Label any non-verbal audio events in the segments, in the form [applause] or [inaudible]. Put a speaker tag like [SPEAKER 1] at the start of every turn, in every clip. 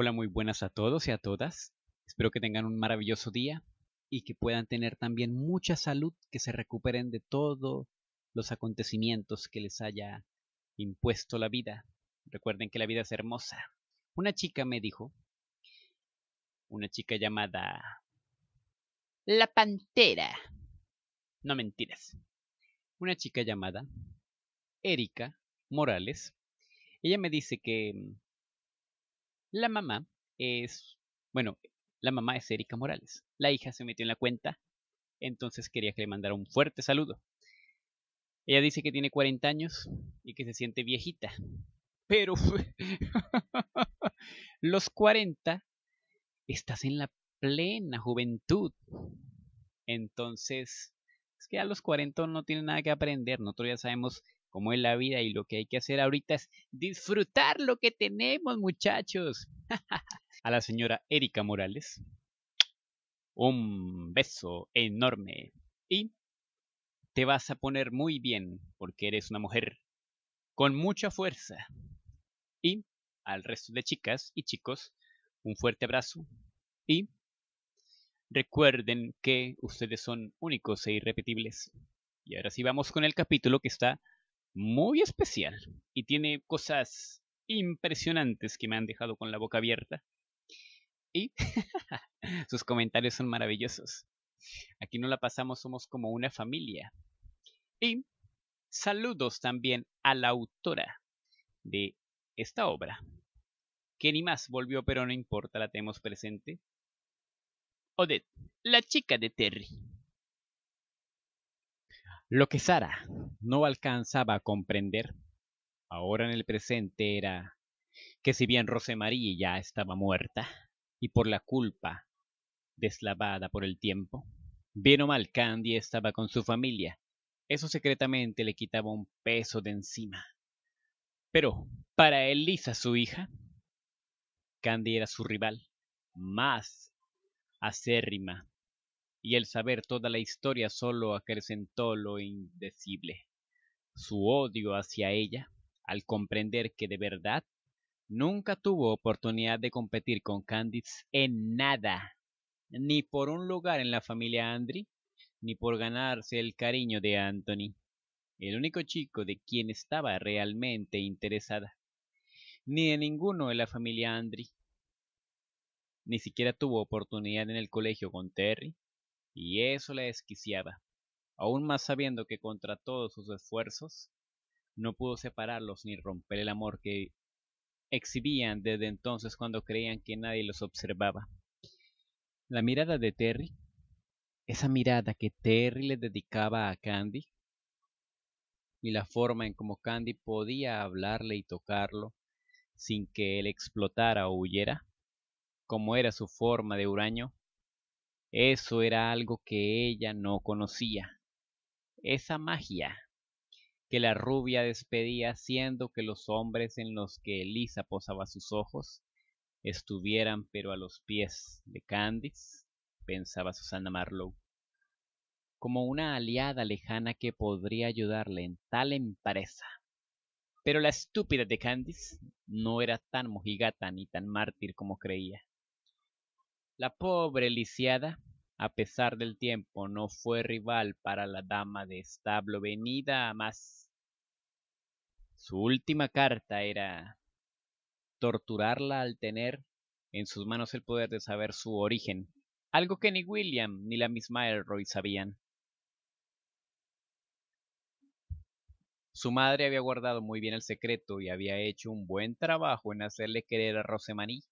[SPEAKER 1] Hola, muy buenas a todos y a todas. Espero que tengan un maravilloso día y que puedan tener también mucha salud, que se recuperen de todos los acontecimientos que les haya impuesto la vida. Recuerden que la vida es hermosa. Una chica me dijo, una chica llamada La Pantera. No mentiras. Una chica llamada Erika Morales. Ella me dice que mm, la mamá es, bueno, la mamá es Erika Morales. La hija se metió en la cuenta, entonces quería que le mandara un fuerte saludo. Ella dice que tiene 40 años y que se siente viejita. Pero [laughs] los 40 estás en la plena juventud. Entonces, es que a los 40 no tiene nada que aprender. Nosotros ya sabemos como es la vida y lo que hay que hacer ahorita es disfrutar lo que tenemos, muchachos. [laughs] a la señora Erika Morales, un beso enorme y te vas a poner muy bien porque eres una mujer con mucha fuerza. Y al resto de chicas y chicos, un fuerte abrazo y recuerden que ustedes son únicos e irrepetibles. Y ahora sí vamos con el capítulo que está muy especial y tiene cosas impresionantes que me han dejado con la boca abierta. Y [laughs] sus comentarios son maravillosos. Aquí no la pasamos, somos como una familia. Y saludos también a la autora de esta obra, que ni más volvió, pero no importa, la tenemos presente. Odette, la chica de Terry. Lo que Sara no alcanzaba a comprender ahora en el presente era que si bien Rosemarie ya estaba muerta y por la culpa deslavada por el tiempo, bien o mal Candy estaba con su familia. Eso secretamente le quitaba un peso de encima. Pero para Elisa, su hija, Candy era su rival, más acérrima y el saber toda la historia solo acrecentó lo indecible. Su odio hacia ella, al comprender que de verdad nunca tuvo oportunidad de competir con Candice en nada, ni por un lugar en la familia Andri, ni por ganarse el cariño de Anthony, el único chico de quien estaba realmente interesada, ni de ninguno de la familia Andri. Ni siquiera tuvo oportunidad en el colegio con Terry, y eso la desquiciaba, aún más sabiendo que contra todos sus esfuerzos no pudo separarlos ni romper el amor que exhibían desde entonces cuando creían que nadie los observaba. La mirada de Terry, esa mirada que Terry le dedicaba a Candy, y la forma en cómo Candy podía hablarle y tocarlo sin que él explotara o huyera, como era su forma de huraño, eso era algo que ella no conocía. Esa magia que la rubia despedía haciendo que los hombres en los que Elisa posaba sus ojos estuvieran pero a los pies de Candice, pensaba Susana Marlowe, como una aliada lejana que podría ayudarle en tal empresa. Pero la estúpida de Candice no era tan mojigata ni tan mártir como creía. La pobre lisiada, a pesar del tiempo, no fue rival para la dama de establo venida a más. Su última carta era torturarla al tener en sus manos el poder de saber su origen, algo que ni William ni la misma Elroy sabían. Su madre había guardado muy bien el secreto y había hecho un buen trabajo en hacerle querer a Rosemarie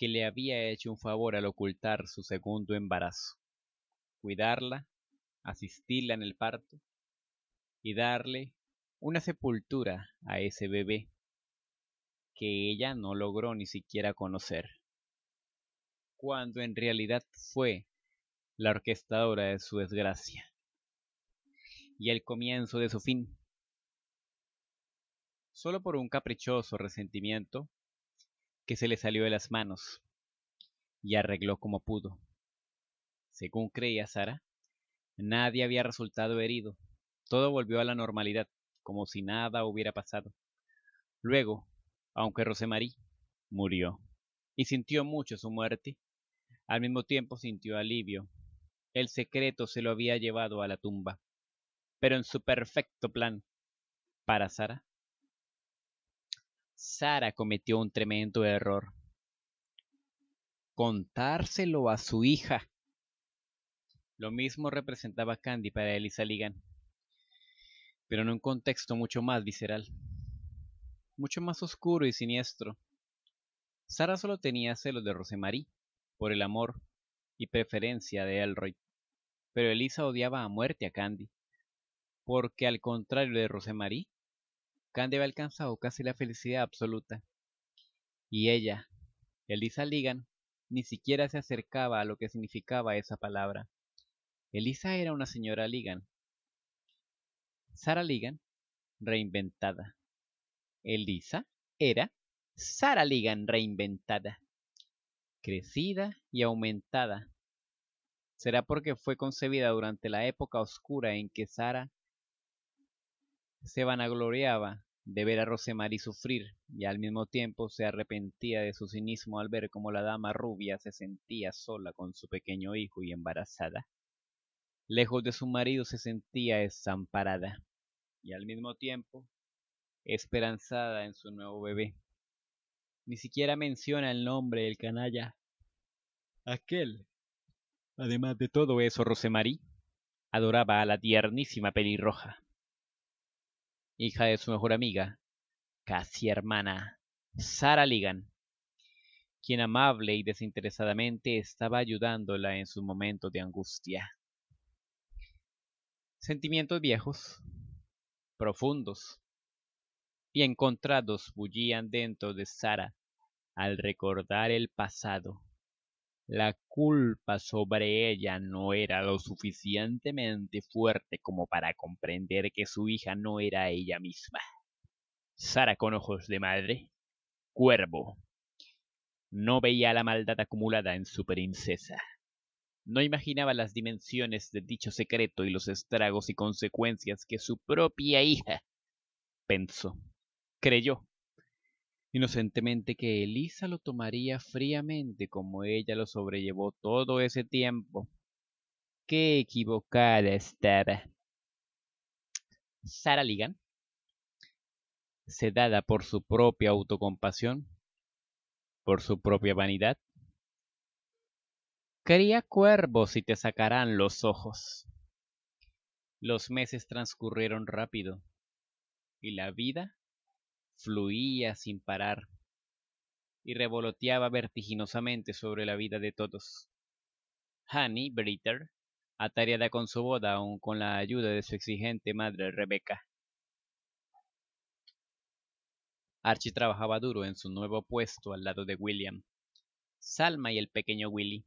[SPEAKER 1] que le había hecho un favor al ocultar su segundo embarazo, cuidarla, asistirla en el parto y darle una sepultura a ese bebé que ella no logró ni siquiera conocer, cuando en realidad fue la orquestadora de su desgracia y el comienzo de su fin. Solo por un caprichoso resentimiento, que se le salió de las manos y arregló como pudo. Según creía Sara, nadie había resultado herido. Todo volvió a la normalidad, como si nada hubiera pasado. Luego, aunque Rosemarie murió y sintió mucho su muerte, al mismo tiempo sintió alivio. El secreto se lo había llevado a la tumba. Pero en su perfecto plan, para Sara, Sara cometió un tremendo error. Contárselo a su hija. Lo mismo representaba Candy para Elisa Ligan, pero en un contexto mucho más visceral, mucho más oscuro y siniestro. Sara solo tenía celos de Rosemary, por el amor y preferencia de Elroy, pero Elisa odiaba a muerte a Candy, porque al contrario de Rosemary, Candy había alcanzado casi la felicidad absoluta. Y ella, Elisa Ligan, ni siquiera se acercaba a lo que significaba esa palabra. Elisa era una señora Ligan. Sara Ligan, reinventada. Elisa era Sara Ligan reinventada. Crecida y aumentada. Será porque fue concebida durante la época oscura en que Sara se vanagloriaba de ver a Rosemary sufrir y al mismo tiempo se arrepentía de su cinismo al ver cómo la dama rubia se sentía sola con su pequeño hijo y embarazada. Lejos de su marido se sentía desamparada y al mismo tiempo esperanzada en su nuevo bebé. Ni siquiera menciona el nombre del canalla. Aquel. Además de todo eso, Rosemary adoraba a la tiernísima pelirroja hija de su mejor amiga, casi hermana, Sara Ligan, quien amable y desinteresadamente estaba ayudándola en su momento de angustia. Sentimientos viejos, profundos y encontrados bullían dentro de Sara al recordar el pasado la culpa sobre ella no era lo suficientemente fuerte como para comprender que su hija no era ella misma. Sara con ojos de madre, cuervo, no veía la maldad acumulada en su princesa. No imaginaba las dimensiones de dicho secreto y los estragos y consecuencias que su propia hija pensó, creyó inocentemente que Elisa lo tomaría fríamente como ella lo sobrellevó todo ese tiempo. Qué equivocada estaba. Sara Ligan, sedada por su propia autocompasión, por su propia vanidad, quería cuervos y te sacarán los ojos. Los meses transcurrieron rápido y la vida fluía sin parar y revoloteaba vertiginosamente sobre la vida de todos. Hanny Britter, atareada con su boda aun con la ayuda de su exigente madre Rebecca. Archie trabajaba duro en su nuevo puesto al lado de William, Salma y el pequeño Willy,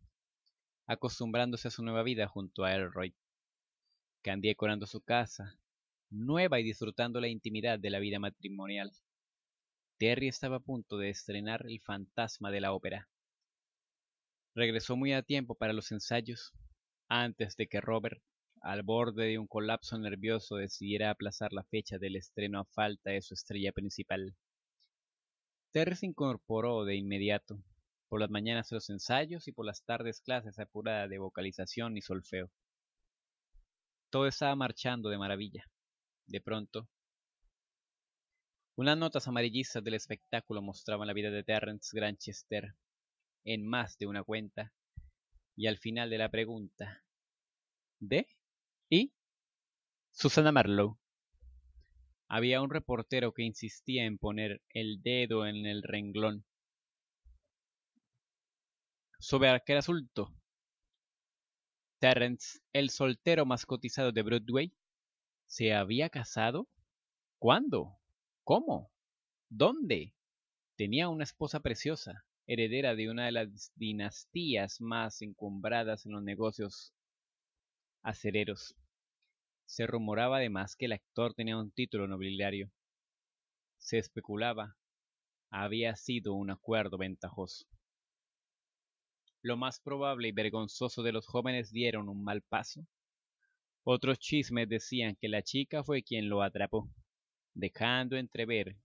[SPEAKER 1] acostumbrándose a su nueva vida junto a Elroy. Candy decorando su casa, nueva y disfrutando la intimidad de la vida matrimonial. Terry estaba a punto de estrenar El fantasma de la ópera. Regresó muy a tiempo para los ensayos, antes de que Robert, al borde de un colapso nervioso, decidiera aplazar la fecha del estreno a falta de su estrella principal. Terry se incorporó de inmediato, por las mañanas los ensayos y por las tardes clases apuradas de vocalización y solfeo. Todo estaba marchando de maravilla. De pronto, unas notas amarillizas del espectáculo mostraban la vida de Terrence Granchester en más de una cuenta, y al final de la pregunta de y Susana Marlowe. Había un reportero que insistía en poner el dedo en el renglón. Sobre aquel asunto, Terrence, el soltero más cotizado de Broadway, ¿se había casado? ¿Cuándo? ¿Cómo? ¿Dónde? Tenía una esposa preciosa, heredera de una de las dinastías más encumbradas en los negocios acereros. Se rumoraba además que el actor tenía un título nobiliario. Se especulaba. Había sido un acuerdo ventajoso. Lo más probable y vergonzoso de los jóvenes dieron un mal paso. Otros chismes decían que la chica fue quien lo atrapó dejando entrever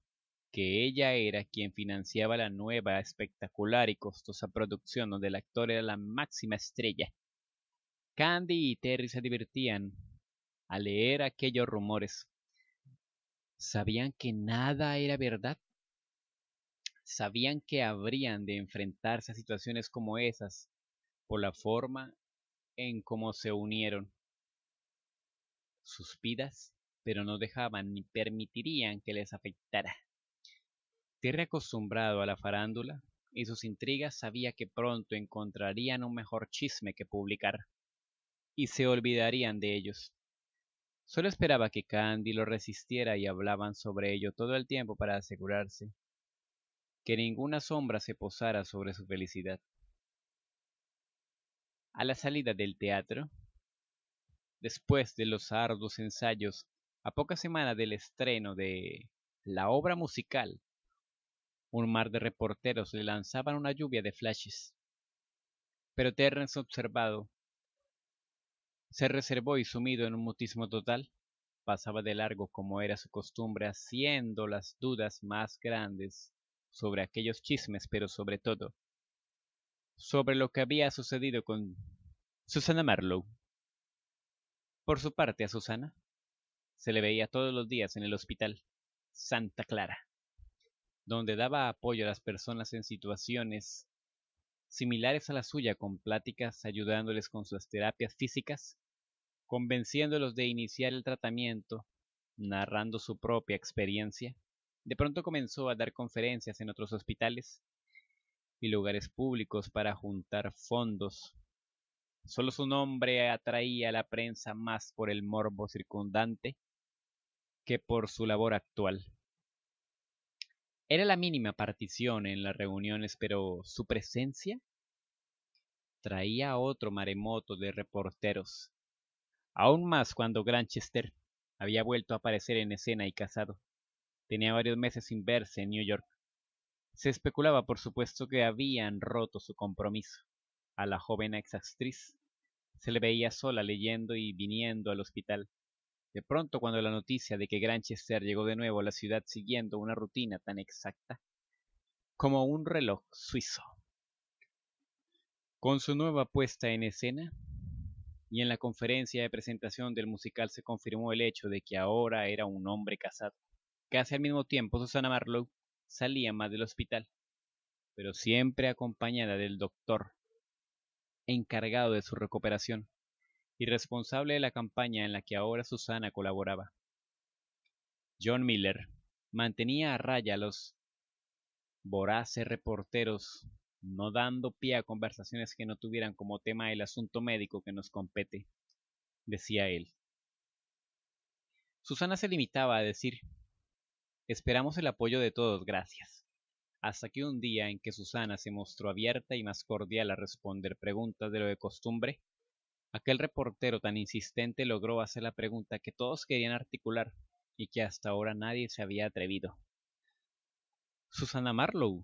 [SPEAKER 1] que ella era quien financiaba la nueva, espectacular y costosa producción donde el actor era la máxima estrella. Candy y Terry se divertían a leer aquellos rumores. Sabían que nada era verdad. Sabían que habrían de enfrentarse a situaciones como esas por la forma en cómo se unieron. Sus vidas pero no dejaban ni permitirían que les afectara. Tierra acostumbrado a la farándula y sus intrigas sabía que pronto encontrarían un mejor chisme que publicar y se olvidarían de ellos. Solo esperaba que Candy lo resistiera y hablaban sobre ello todo el tiempo para asegurarse que ninguna sombra se posara sobre su felicidad. A la salida del teatro, después de los arduos ensayos a pocas semanas del estreno de la obra musical, un mar de reporteros le lanzaban una lluvia de flashes. Pero Terrence observado se reservó y sumido en un mutismo total, pasaba de largo como era su costumbre, haciendo las dudas más grandes sobre aquellos chismes, pero sobre todo sobre lo que había sucedido con Susana Marlowe. Por su parte, a Susana se le veía todos los días en el hospital Santa Clara, donde daba apoyo a las personas en situaciones similares a la suya con pláticas, ayudándoles con sus terapias físicas, convenciéndolos de iniciar el tratamiento, narrando su propia experiencia. De pronto comenzó a dar conferencias en otros hospitales y lugares públicos para juntar fondos. Solo su nombre atraía a la prensa más por el morbo circundante que por su labor actual. Era la mínima partición en las reuniones, pero su presencia traía otro maremoto de reporteros, aún más cuando Granchester había vuelto a aparecer en escena y casado. Tenía varios meses sin verse en New York. Se especulaba, por supuesto, que habían roto su compromiso. A la joven ex-actriz se le veía sola leyendo y viniendo al hospital. De pronto, cuando la noticia de que Granchester llegó de nuevo a la ciudad siguiendo una rutina tan exacta como un reloj suizo. Con su nueva puesta en escena, y en la conferencia de presentación del musical se confirmó el hecho de que ahora era un hombre casado. Casi al mismo tiempo, Susana Marlowe salía más del hospital, pero siempre acompañada del doctor, encargado de su recuperación y responsable de la campaña en la que ahora Susana colaboraba. John Miller mantenía a raya a los voraces reporteros, no dando pie a conversaciones que no tuvieran como tema el asunto médico que nos compete, decía él. Susana se limitaba a decir, esperamos el apoyo de todos, gracias, hasta que un día en que Susana se mostró abierta y más cordial a responder preguntas de lo de costumbre, Aquel reportero tan insistente logró hacer la pregunta que todos querían articular y que hasta ahora nadie se había atrevido. Susana Marlowe.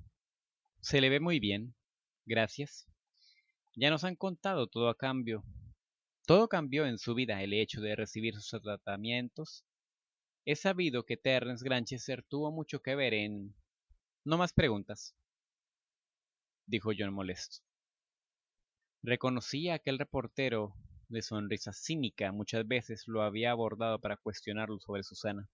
[SPEAKER 1] Se le ve muy bien. Gracias. Ya nos han contado todo a cambio. Todo cambió en su vida el hecho de recibir sus tratamientos. He sabido que Terence Granchester tuvo mucho que ver en... No más preguntas, dijo John molesto. Reconocía que el reportero, de sonrisa cínica, muchas veces lo había abordado para cuestionarlo sobre Susana.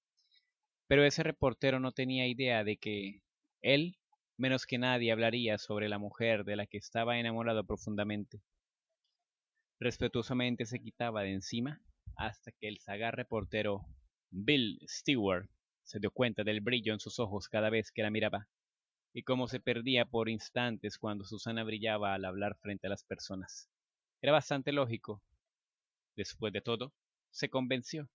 [SPEAKER 1] Pero ese reportero no tenía idea de que él, menos que nadie, hablaría sobre la mujer de la que estaba enamorado profundamente. Respetuosamente se quitaba de encima hasta que el sagaz reportero Bill Stewart se dio cuenta del brillo en sus ojos cada vez que la miraba y cómo se perdía por instantes cuando Susana brillaba al hablar frente a las personas. Era bastante lógico. Después de todo, se convenció.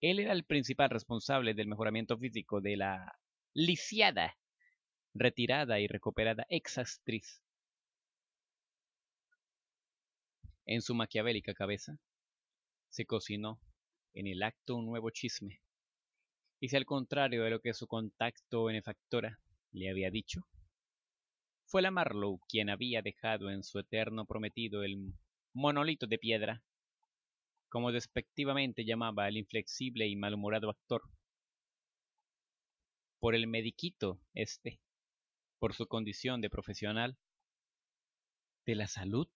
[SPEAKER 1] Él era el principal responsable del mejoramiento físico de la lisiada, retirada y recuperada ex actriz. En su maquiavélica cabeza, se cocinó en el acto un nuevo chisme. Y si al contrario de lo que su contacto benefactora le había dicho? Fue la Marlowe quien había dejado en su eterno prometido el monolito de piedra, como despectivamente llamaba al inflexible y malhumorado actor. Por el mediquito este, por su condición de profesional, de la salud,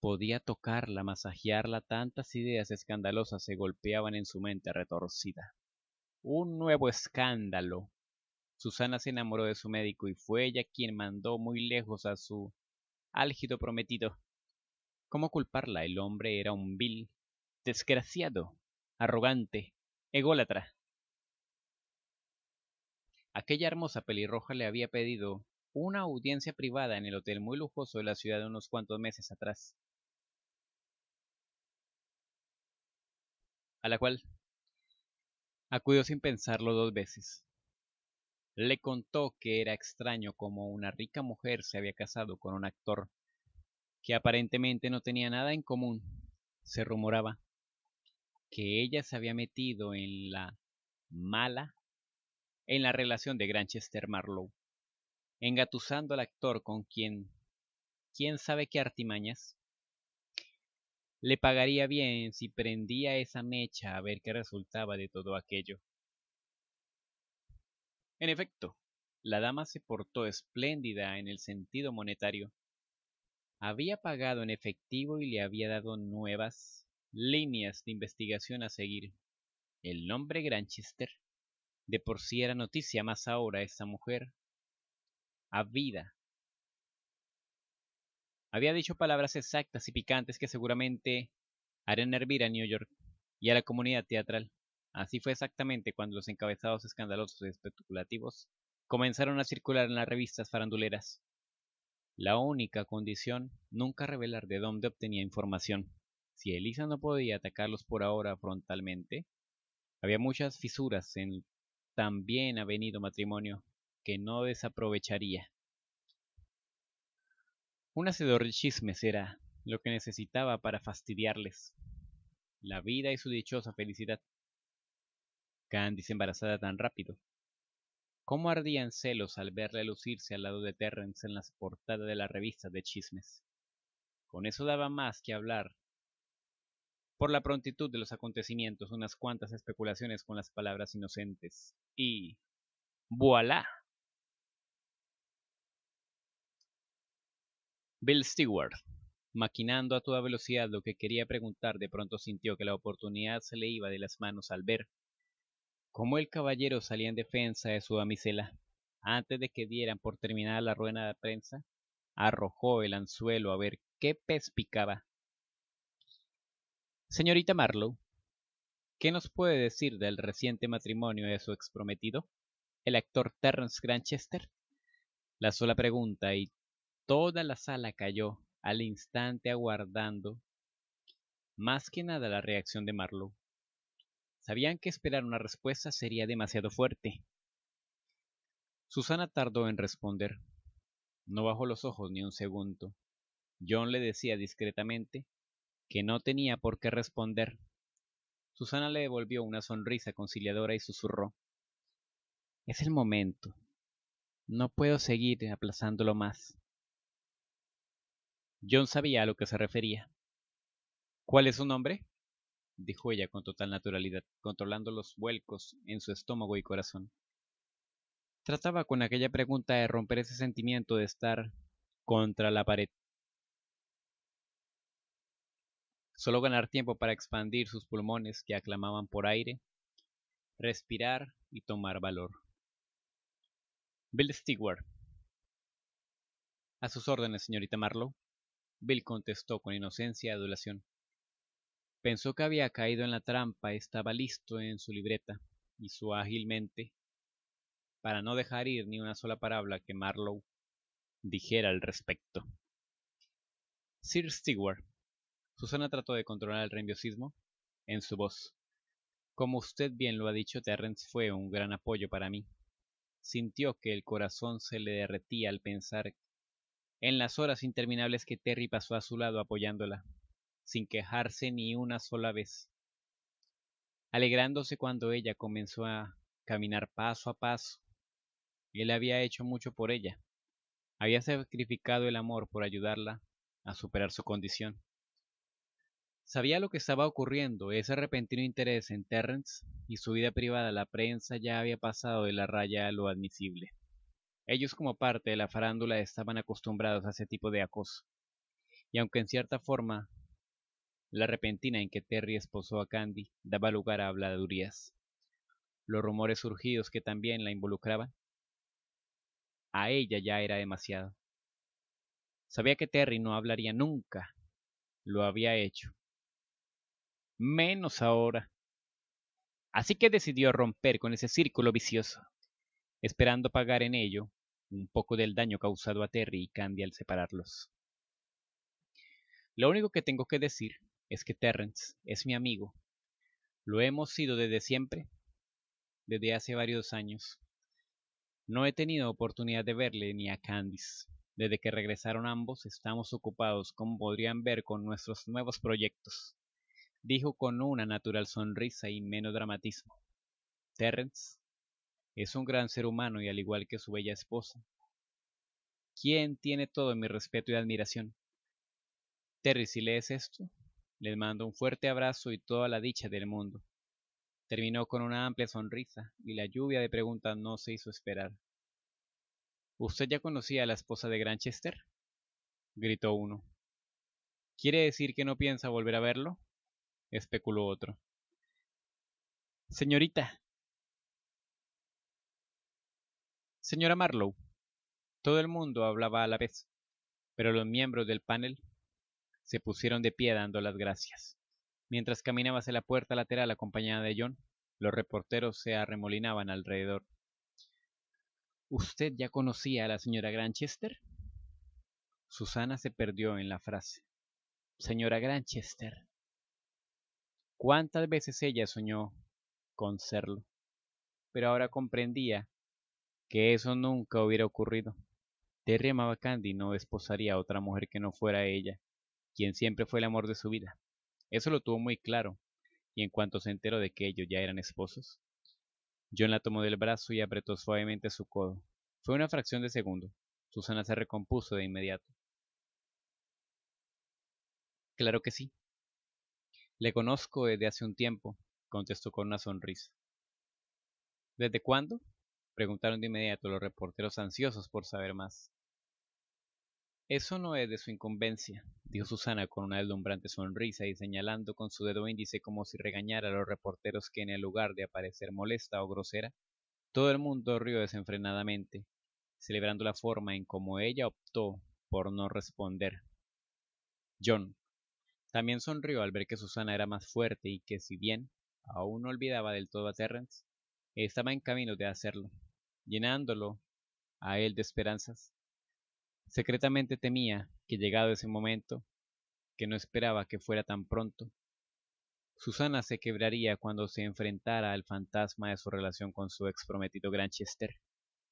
[SPEAKER 1] podía tocarla, masajearla, tantas ideas escandalosas se golpeaban en su mente retorcida. Un nuevo escándalo Susana se enamoró de su médico y fue ella quien mandó muy lejos a su álgido prometido. ¿Cómo culparla? El hombre era un vil, desgraciado, arrogante, ególatra. Aquella hermosa pelirroja le había pedido una audiencia privada en el hotel muy lujoso de la ciudad de unos cuantos meses atrás, a la cual acudió sin pensarlo dos veces le contó que era extraño como una rica mujer se había casado con un actor que aparentemente no tenía nada en común. Se rumoraba que ella se había metido en la mala en la relación de Granchester Marlowe, engatusando al actor con quien quién sabe qué artimañas le pagaría bien si prendía esa mecha a ver qué resultaba de todo aquello. En efecto, la dama se portó espléndida en el sentido monetario. Había pagado en efectivo y le había dado nuevas líneas de investigación a seguir. El nombre Granchester de por sí era noticia, más ahora esta mujer. a vida. Había dicho palabras exactas y picantes que seguramente harían hervir a New York y a la comunidad teatral. Así fue exactamente cuando los encabezados escandalosos y especulativos comenzaron a circular en las revistas faranduleras. La única condición, nunca revelar de dónde obtenía información. Si Elisa no podía atacarlos por ahora frontalmente, había muchas fisuras en el tan bien avenido matrimonio que no desaprovecharía. Un hacedor de chismes era lo que necesitaba para fastidiarles. La vida y su dichosa felicidad Candice embarazada tan rápido. Cómo ardían celos al verla lucirse al lado de Terrence en las portadas de la revista de chismes. Con eso daba más que hablar. Por la prontitud de los acontecimientos, unas cuantas especulaciones con las palabras inocentes. Y... voilà. Bill Stewart, maquinando a toda velocidad lo que quería preguntar, de pronto sintió que la oportunidad se le iba de las manos al ver como el caballero salía en defensa de su damisela. Antes de que dieran por terminada la rueda de prensa, arrojó el anzuelo a ver qué pez picaba. Señorita Marlowe, ¿qué nos puede decir del reciente matrimonio de su exprometido, el actor Terence Granchester? La sola pregunta y toda la sala cayó al instante aguardando más que nada la reacción de Marlowe. Sabían que esperar una respuesta sería demasiado fuerte. Susana tardó en responder. No bajó los ojos ni un segundo. John le decía discretamente que no tenía por qué responder. Susana le devolvió una sonrisa conciliadora y susurró. Es el momento. No puedo seguir aplazándolo más. John sabía a lo que se refería. ¿Cuál es su nombre? dijo ella con total naturalidad, controlando los vuelcos en su estómago y corazón. Trataba con aquella pregunta de romper ese sentimiento de estar contra la pared. Solo ganar tiempo para expandir sus pulmones que aclamaban por aire, respirar y tomar valor. Bill Stewart. A sus órdenes, señorita Marlowe. Bill contestó con inocencia y adulación. Pensó que había caído en la trampa, estaba listo en su libreta, y ágil ágilmente, para no dejar ir ni una sola palabra que Marlowe dijera al respecto. Sir Stewart. Susana trató de controlar el reinviosismo en su voz. Como usted bien lo ha dicho, Terrence fue un gran apoyo para mí. Sintió que el corazón se le derretía al pensar en las horas interminables que Terry pasó a su lado apoyándola, sin quejarse ni una sola vez, alegrándose cuando ella comenzó a caminar paso a paso. Él había hecho mucho por ella, había sacrificado el amor por ayudarla a superar su condición. Sabía lo que estaba ocurriendo, ese repentino interés en Terrence y su vida privada, la prensa ya había pasado de la raya a lo admisible. Ellos como parte de la farándula estaban acostumbrados a ese tipo de acoso, y aunque en cierta forma la repentina en que Terry esposó a Candy daba lugar a habladurías. Los rumores surgidos que también la involucraban. A ella ya era demasiado. Sabía que Terry no hablaría nunca. Lo había hecho. Menos ahora. Así que decidió romper con ese círculo vicioso, esperando pagar en ello un poco del daño causado a Terry y Candy al separarlos. Lo único que tengo que decir es que Terrence es mi amigo. Lo hemos sido desde siempre, desde hace varios años. No he tenido oportunidad de verle ni a Candice. Desde que regresaron ambos estamos ocupados, como podrían ver, con nuestros nuevos proyectos, dijo con una natural sonrisa y menos dramatismo. Terrence es un gran ser humano y al igual que su bella esposa, ¿Quién tiene todo mi respeto y admiración. Terry, si lees esto, le mando un fuerte abrazo y toda la dicha del mundo. Terminó con una amplia sonrisa y la lluvia de preguntas no se hizo esperar. ¿Usted ya conocía a la esposa de Granchester? gritó uno. ¿Quiere decir que no piensa volver a verlo? especuló otro. Señorita. Señora Marlowe. Todo el mundo hablaba a la vez, pero los miembros del panel se pusieron de pie dando las gracias. Mientras caminaba hacia la puerta lateral acompañada de John, los reporteros se arremolinaban alrededor. ¿Usted ya conocía a la señora Granchester? Susana se perdió en la frase. Señora Granchester. ¿Cuántas veces ella soñó con serlo? Pero ahora comprendía que eso nunca hubiera ocurrido. Terry Candy no esposaría a otra mujer que no fuera ella quien siempre fue el amor de su vida. Eso lo tuvo muy claro, y en cuanto se enteró de que ellos ya eran esposos, John la tomó del brazo y apretó suavemente su codo. Fue una fracción de segundo. Susana se recompuso de inmediato. Claro que sí. Le conozco desde hace un tiempo, contestó con una sonrisa. ¿Desde cuándo? preguntaron de inmediato los reporteros ansiosos por saber más. Eso no es de su incumbencia, dijo Susana con una deslumbrante sonrisa y señalando con su dedo índice como si regañara a los reporteros que en el lugar de aparecer molesta o grosera, todo el mundo rió desenfrenadamente, celebrando la forma en cómo ella optó por no responder. John también sonrió al ver que Susana era más fuerte y que si bien aún no olvidaba del todo a Terrence, estaba en camino de hacerlo, llenándolo a él de esperanzas. Secretamente temía que llegado ese momento, que no esperaba que fuera tan pronto, Susana se quebraría cuando se enfrentara al fantasma de su relación con su ex prometido Granchester.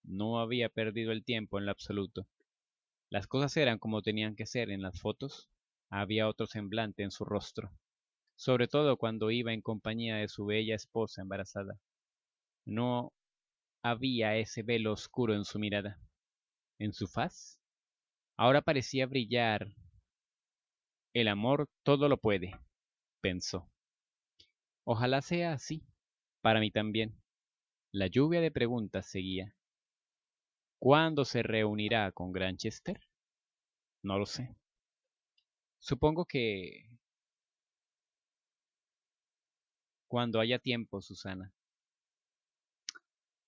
[SPEAKER 1] No había perdido el tiempo en lo absoluto. Las cosas eran como tenían que ser en las fotos. Había otro semblante en su rostro, sobre todo cuando iba en compañía de su bella esposa embarazada. No había ese velo oscuro en su mirada. En su faz Ahora parecía brillar. El amor todo lo puede, pensó. Ojalá sea así, para mí también. La lluvia de preguntas seguía. ¿Cuándo se reunirá con Granchester? No lo sé. Supongo que... Cuando haya tiempo, Susana.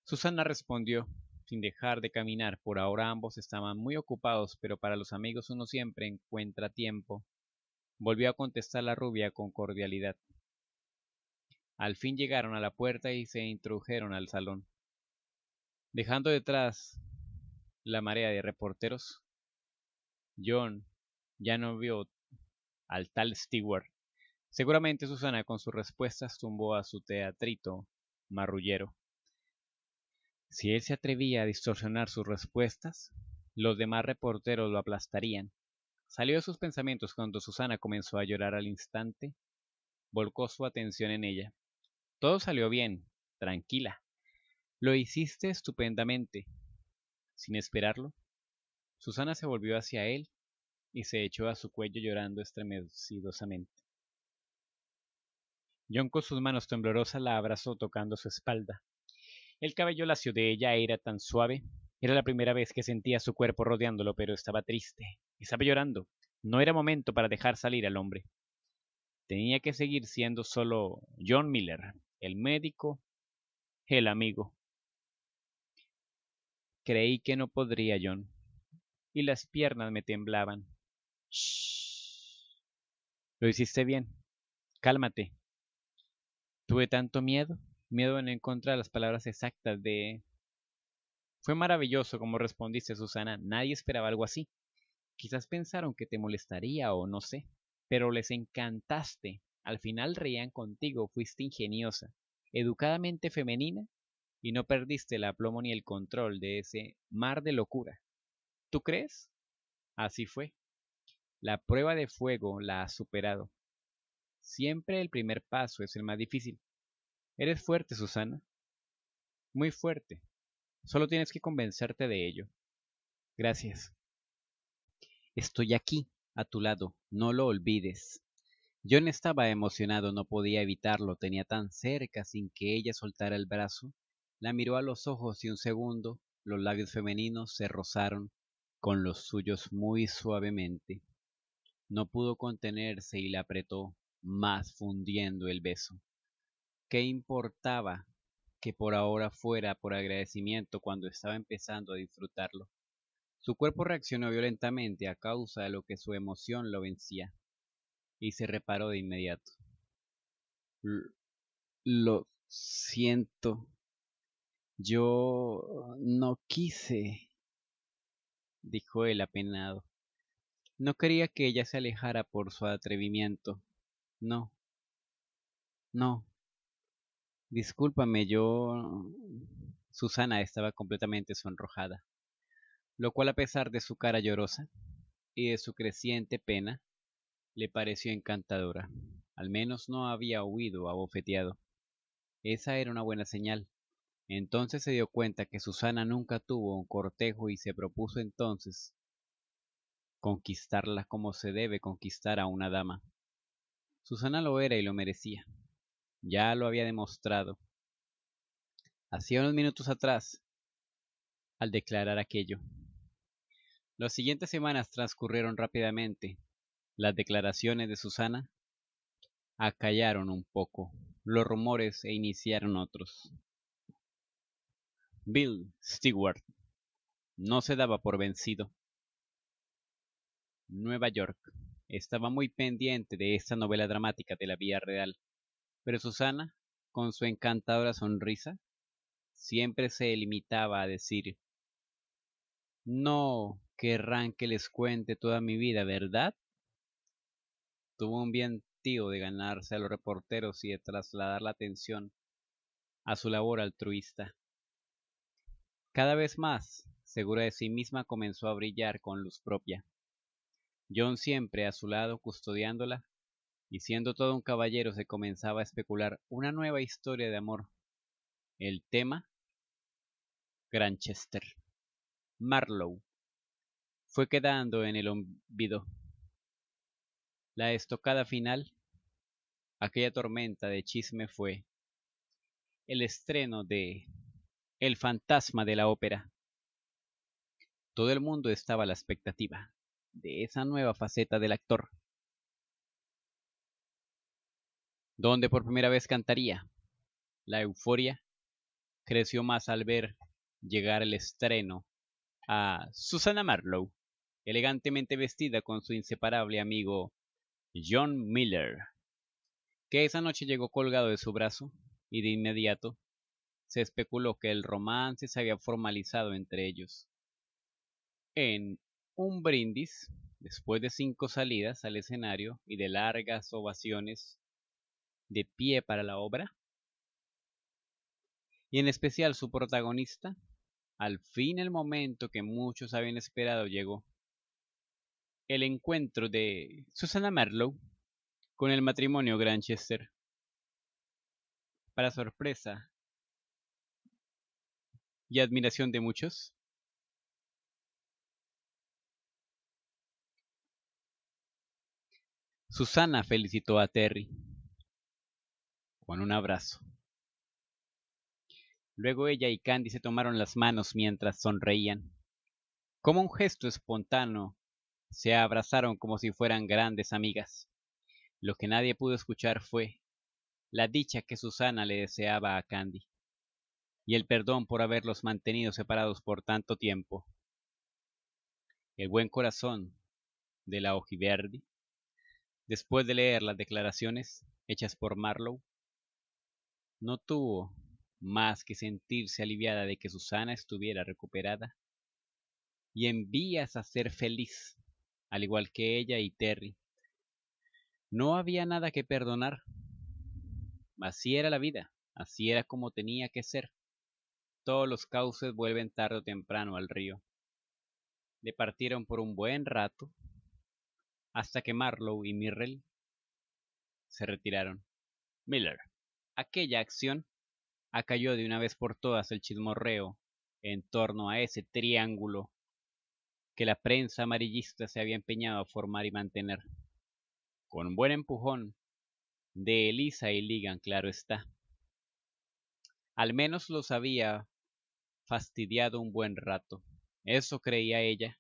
[SPEAKER 1] Susana respondió, sin dejar de caminar. Por ahora ambos estaban muy ocupados, pero para los amigos uno siempre encuentra tiempo. Volvió a contestar la rubia con cordialidad. Al fin llegaron a la puerta y se introdujeron al salón. Dejando detrás la marea de reporteros, John ya no vio al tal Stewart. Seguramente Susana con sus respuestas tumbó a su teatrito marrullero. Si él se atrevía a distorsionar sus respuestas, los demás reporteros lo aplastarían. Salió de sus pensamientos cuando Susana comenzó a llorar al instante. Volcó su atención en ella. Todo salió bien, tranquila. Lo hiciste estupendamente. Sin esperarlo, Susana se volvió hacia él y se echó a su cuello llorando estremecidosamente. John con sus manos temblorosas la abrazó tocando su espalda. El cabello lacio de ella era tan suave. Era la primera vez que sentía su cuerpo rodeándolo, pero estaba triste. Estaba llorando. No era momento para dejar salir al hombre. Tenía que seguir siendo solo John Miller, el médico, el amigo. Creí que no podría, John. Y las piernas me temblaban. Shh. Lo hiciste bien. Cálmate. Tuve tanto miedo miedo en de las palabras exactas de... Fue maravilloso como respondiste, Susana. Nadie esperaba algo así. Quizás pensaron que te molestaría o no sé, pero les encantaste. Al final reían contigo, fuiste ingeniosa, educadamente femenina y no perdiste el aplomo ni el control de ese mar de locura. ¿Tú crees? Así fue. La prueba de fuego la ha superado. Siempre el primer paso es el más difícil. Eres fuerte, Susana. Muy fuerte. Solo tienes que convencerte de ello. Gracias. Estoy aquí, a tu lado, no lo olvides. John estaba emocionado, no podía evitarlo, tenía tan cerca sin que ella soltara el brazo. La miró a los ojos y un segundo los labios femeninos se rozaron con los suyos muy suavemente. No pudo contenerse y la apretó más fundiendo el beso. ¿Qué importaba que por ahora fuera por agradecimiento cuando estaba empezando a disfrutarlo? Su cuerpo reaccionó violentamente a causa de lo que su emoción lo vencía y se reparó de inmediato. Lo siento. Yo no quise, dijo él apenado. No quería que ella se alejara por su atrevimiento. No. No. Discúlpame, yo... Susana estaba completamente sonrojada, lo cual a pesar de su cara llorosa y de su creciente pena, le pareció encantadora. Al menos no había huido abofeteado. Esa era una buena señal. Entonces se dio cuenta que Susana nunca tuvo un cortejo y se propuso entonces conquistarla como se debe conquistar a una dama. Susana lo era y lo merecía. Ya lo había demostrado. Hacía unos minutos atrás, al declarar aquello. Las siguientes semanas transcurrieron rápidamente. Las declaraciones de Susana acallaron un poco los rumores e iniciaron otros. Bill Stewart no se daba por vencido. Nueva York estaba muy pendiente de esta novela dramática de la vida real. Pero Susana, con su encantadora sonrisa, siempre se limitaba a decir, No querrán que les cuente toda mi vida, ¿verdad? Tuvo un bien tío de ganarse a los reporteros y de trasladar la atención a su labor altruista. Cada vez más, segura de sí misma, comenzó a brillar con luz propia. John siempre a su lado custodiándola, y siendo todo un caballero se comenzaba a especular una nueva historia de amor. El tema Granchester. Marlowe fue quedando en el olvido. La estocada final, aquella tormenta de chisme fue el estreno de El fantasma de la ópera. Todo el mundo estaba a la expectativa de esa nueva faceta del actor. donde por primera vez cantaría. La euforia creció más al ver llegar el estreno a Susana Marlowe, elegantemente vestida con su inseparable amigo John Miller, que esa noche llegó colgado de su brazo y de inmediato se especuló que el romance se había formalizado entre ellos. En un brindis, después de cinco salidas al escenario y de largas ovaciones, de pie para la obra, y en especial su protagonista, al fin el momento que muchos habían esperado llegó. El encuentro de Susana Marlowe con el matrimonio Granchester. Para sorpresa y admiración de muchos, Susana felicitó a Terry con un abrazo. Luego ella y Candy se tomaron las manos mientras sonreían. Como un gesto espontáneo, se abrazaron como si fueran grandes amigas. Lo que nadie pudo escuchar fue la dicha que Susana le deseaba a Candy y el perdón por haberlos mantenido separados por tanto tiempo. El buen corazón de la Ojiverdi, después de leer las declaraciones hechas por Marlowe, no tuvo más que sentirse aliviada de que Susana estuviera recuperada y en a ser feliz, al igual que ella y Terry. No había nada que perdonar. Así era la vida, así era como tenía que ser. Todos los cauces vuelven tarde o temprano al río. Le partieron por un buen rato, hasta que Marlowe y Mirrell se retiraron. Miller Aquella acción acalló de una vez por todas el chismorreo en torno a ese triángulo que la prensa amarillista se había empeñado a formar y mantener. Con buen empujón de Elisa y Ligan, claro está. Al menos los había fastidiado un buen rato. Eso creía ella.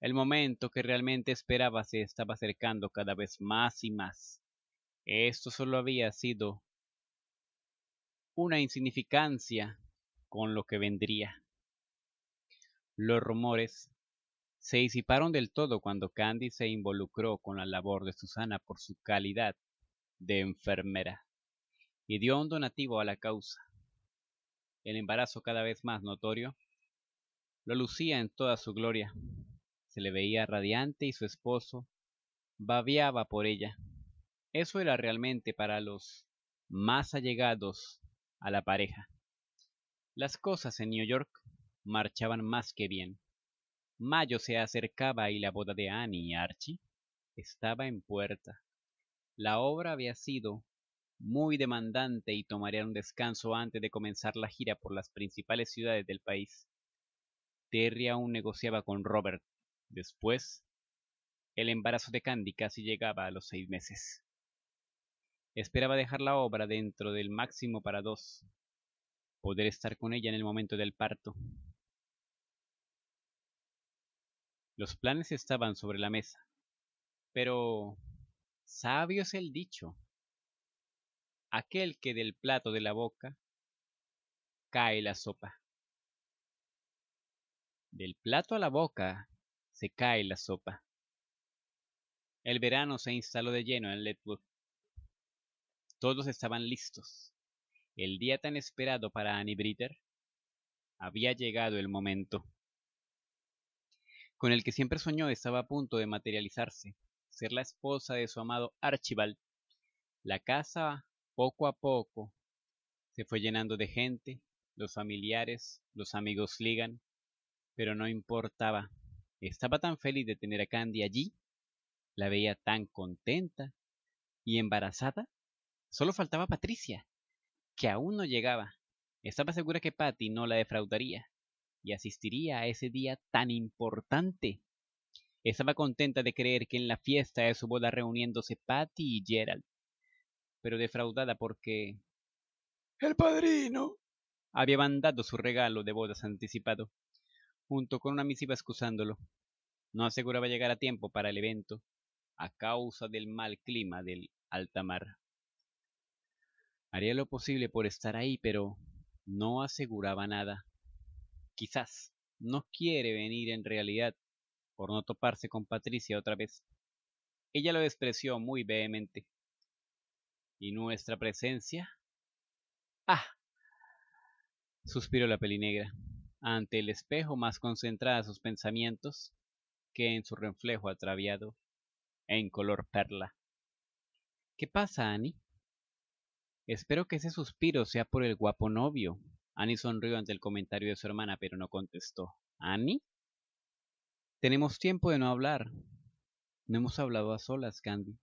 [SPEAKER 1] El momento que realmente esperaba se estaba acercando cada vez más y más. Esto solo había sido una insignificancia con lo que vendría. Los rumores se disiparon del todo cuando Candy se involucró con la labor de Susana por su calidad de enfermera y dio un donativo a la causa. El embarazo cada vez más notorio lo lucía en toda su gloria. Se le veía radiante y su esposo babeaba por ella. Eso era realmente para los más allegados a la pareja. Las cosas en New York marchaban más que bien. Mayo se acercaba y la boda de Annie y Archie estaba en puerta. La obra había sido muy demandante y tomaría un descanso antes de comenzar la gira por las principales ciudades del país. Terry aún negociaba con Robert. Después, el embarazo de Candy casi llegaba a los seis meses. Esperaba dejar la obra dentro del máximo para dos, poder estar con ella en el momento del parto. Los planes estaban sobre la mesa, pero sabio es el dicho. Aquel que del plato de la boca cae la sopa. Del plato a la boca se cae la sopa. El verano se instaló de lleno en Letwood. Todos estaban listos. El día tan esperado para Annie Britter había llegado el momento. Con el que siempre soñó estaba a punto de materializarse, ser la esposa de su amado Archibald. La casa, poco a poco, se fue llenando de gente, los familiares, los amigos ligan, pero no importaba. Estaba tan feliz de tener a Candy allí, la veía tan contenta y embarazada Solo faltaba Patricia, que aún no llegaba. Estaba segura que Patty no la defraudaría y asistiría a ese día tan importante. Estaba contenta de creer que en la fiesta de su boda reuniéndose Patty y Gerald, pero defraudada porque... El padrino había mandado su regalo de bodas anticipado, junto con una misiva excusándolo. No aseguraba llegar a tiempo para el evento, a causa del mal clima del alta mar. Haría lo posible por estar ahí, pero no aseguraba nada. Quizás no quiere venir en realidad por no toparse con Patricia otra vez. Ella lo despreció muy vehemente. ¿Y nuestra presencia? Ah, suspiró la pelinegra, ante el espejo más concentrada sus pensamientos que en su reflejo atraviado en color perla. ¿Qué pasa, Annie? Espero que ese suspiro sea por el guapo novio. Annie sonrió ante el comentario de su hermana, pero no contestó. ¿Annie? Tenemos tiempo de no hablar. No hemos hablado a solas, Candy.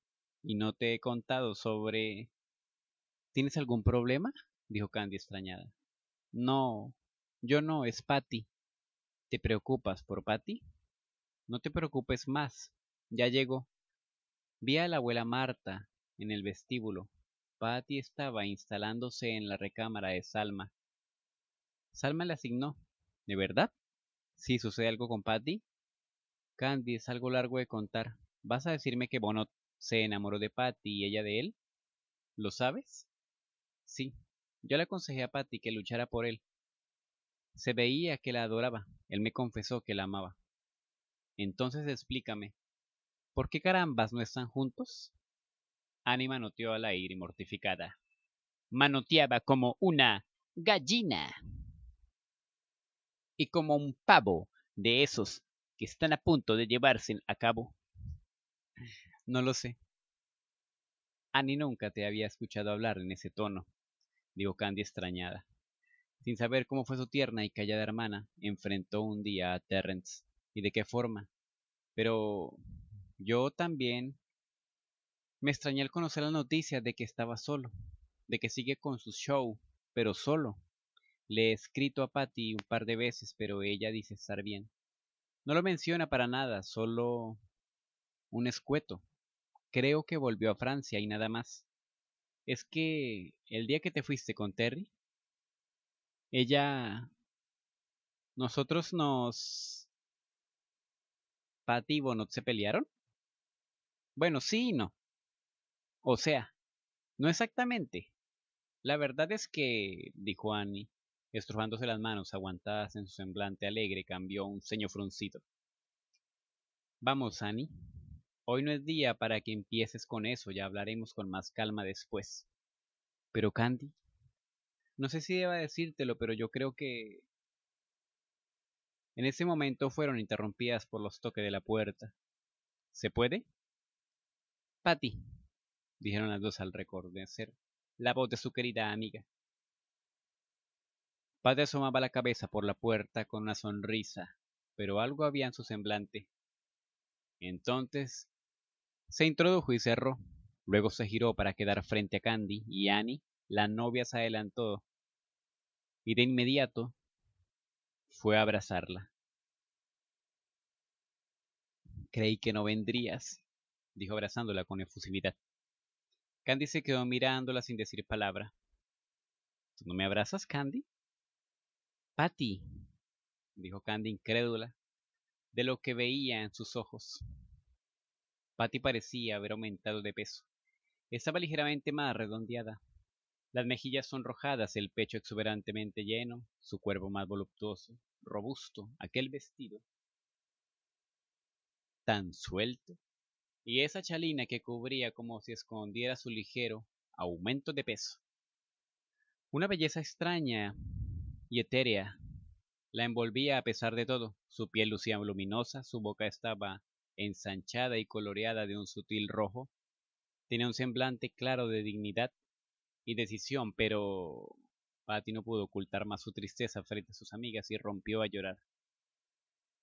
[SPEAKER 1] Y no te he contado sobre... ¿Tienes algún problema? dijo Candy extrañada. No, yo no, es Patty. ¿Te preocupas por Patty? No te preocupes más. Ya llegó. Vi a la abuela Marta en el vestíbulo. Patty estaba instalándose en la recámara de Salma. Salma le asignó. ¿De verdad? Si sucede algo con Patty. Candy, es algo largo de contar. ¿Vas a decirme que Bonot se enamoró de Patty y ella de él? ¿Lo sabes? Sí. Yo le aconsejé a Patty que luchara por él. Se veía que la adoraba. Él me confesó que la amaba. Entonces explícame. ¿Por qué carambas no están juntos? Annie manoteó al la ira mortificada. Manoteaba como una gallina. Y como un pavo de esos que están a punto de llevarse a cabo. No lo sé. Annie nunca te había escuchado hablar en ese tono, dijo Candy extrañada. Sin saber cómo fue su tierna y callada hermana, enfrentó un día a Terrence y de qué forma. Pero yo también me extrañé al conocer la noticia de que estaba solo, de que sigue con su show, pero solo. Le he escrito a Patty un par de veces, pero ella dice estar bien. No lo menciona para nada, solo un escueto. Creo que volvió a Francia y nada más. Es que el día que te fuiste con Terry, ella... Nosotros nos... Patty y Bonot se pelearon. Bueno, sí y no. O sea, no exactamente. La verdad es que, dijo Annie, estrujándose las manos aguantadas en su semblante alegre, cambió un ceño fruncido. Vamos, Annie. Hoy no es día para que empieces con eso, ya hablaremos con más calma después. Pero Candy, no sé si deba decírtelo, pero yo creo que... En ese momento fueron interrumpidas por los toques de la puerta. ¿Se puede? Patty, dijeron las dos al recordecer la voz de su querida amiga. Padre asomaba la cabeza por la puerta con una sonrisa, pero algo había en su semblante. Entonces se introdujo y cerró. Luego se giró para quedar frente a Candy y Annie, la novia se adelantó y de inmediato fue a abrazarla. Creí que no vendrías, dijo abrazándola con efusividad. Candy se quedó mirándola sin decir palabra. ¿Tú no me abrazas, Candy? Patty, dijo Candy incrédula de lo que veía en sus ojos. Patty parecía haber aumentado de peso. Estaba ligeramente más redondeada, las mejillas sonrojadas, el pecho exuberantemente lleno, su cuerpo más voluptuoso, robusto, aquel vestido tan suelto y esa chalina que cubría como si escondiera su ligero aumento de peso. Una belleza extraña y etérea la envolvía a pesar de todo. Su piel lucía luminosa, su boca estaba ensanchada y coloreada de un sutil rojo. Tenía un semblante claro de dignidad y decisión, pero Patty no pudo ocultar más su tristeza frente a sus amigas y rompió a llorar.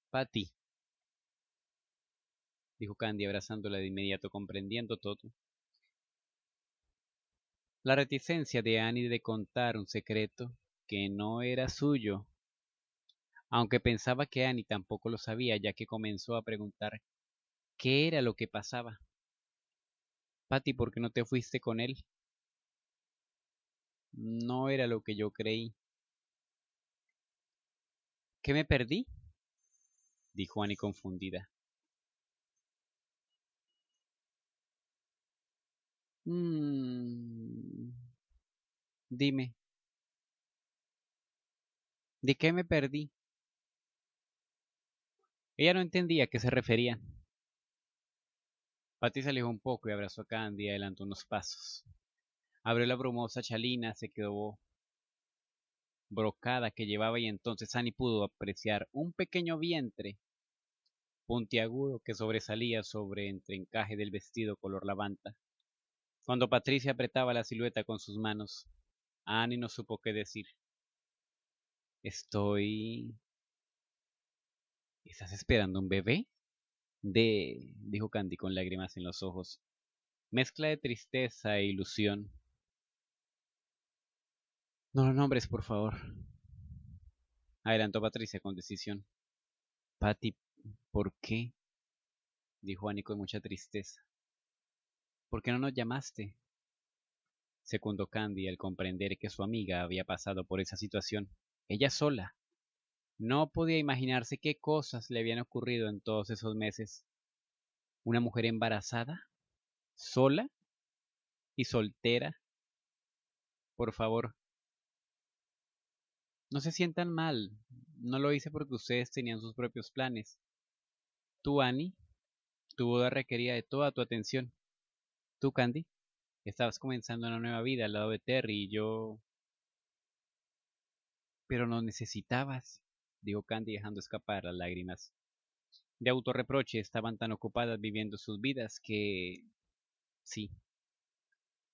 [SPEAKER 1] Patty, dijo Candy abrazándola de inmediato, comprendiendo todo. La reticencia de Annie de contar un secreto que no era suyo, aunque pensaba que Annie tampoco lo sabía, ya que comenzó a preguntar qué era lo que pasaba. Patty, ¿por qué no te fuiste con él? No era lo que yo creí. ¿Qué me perdí? dijo Annie confundida. Mm, dime. ¿De qué me perdí? Ella no entendía a qué se refería. Patty se alejó un poco y abrazó a Candy y adelantó unos pasos. Abrió la brumosa chalina, se quedó brocada que llevaba y entonces Annie pudo apreciar un pequeño vientre puntiagudo que sobresalía sobre el encaje del vestido color lavanda. Cuando Patricia apretaba la silueta con sus manos, Annie no supo qué decir. Estoy... ¿Estás esperando un bebé? De... dijo Candy con lágrimas en los ojos. Mezcla de tristeza e ilusión. No lo nombres, por favor. Adelantó Patricia con decisión. Patty, ¿por qué? dijo Annie con mucha tristeza. ¿Por qué no nos llamaste? Segundo Candy al comprender que su amiga había pasado por esa situación, ella sola. No podía imaginarse qué cosas le habían ocurrido en todos esos meses. ¿Una mujer embarazada? ¿Sola? ¿Y soltera? Por favor. No se sientan mal. No lo hice porque ustedes tenían sus propios planes. Tú, Annie, tu boda requería de toda tu atención tú, Candy, estabas comenzando una nueva vida al lado de Terry y yo... Pero no necesitabas, dijo Candy dejando escapar las lágrimas. De autorreproche estaban tan ocupadas viviendo sus vidas que... Sí.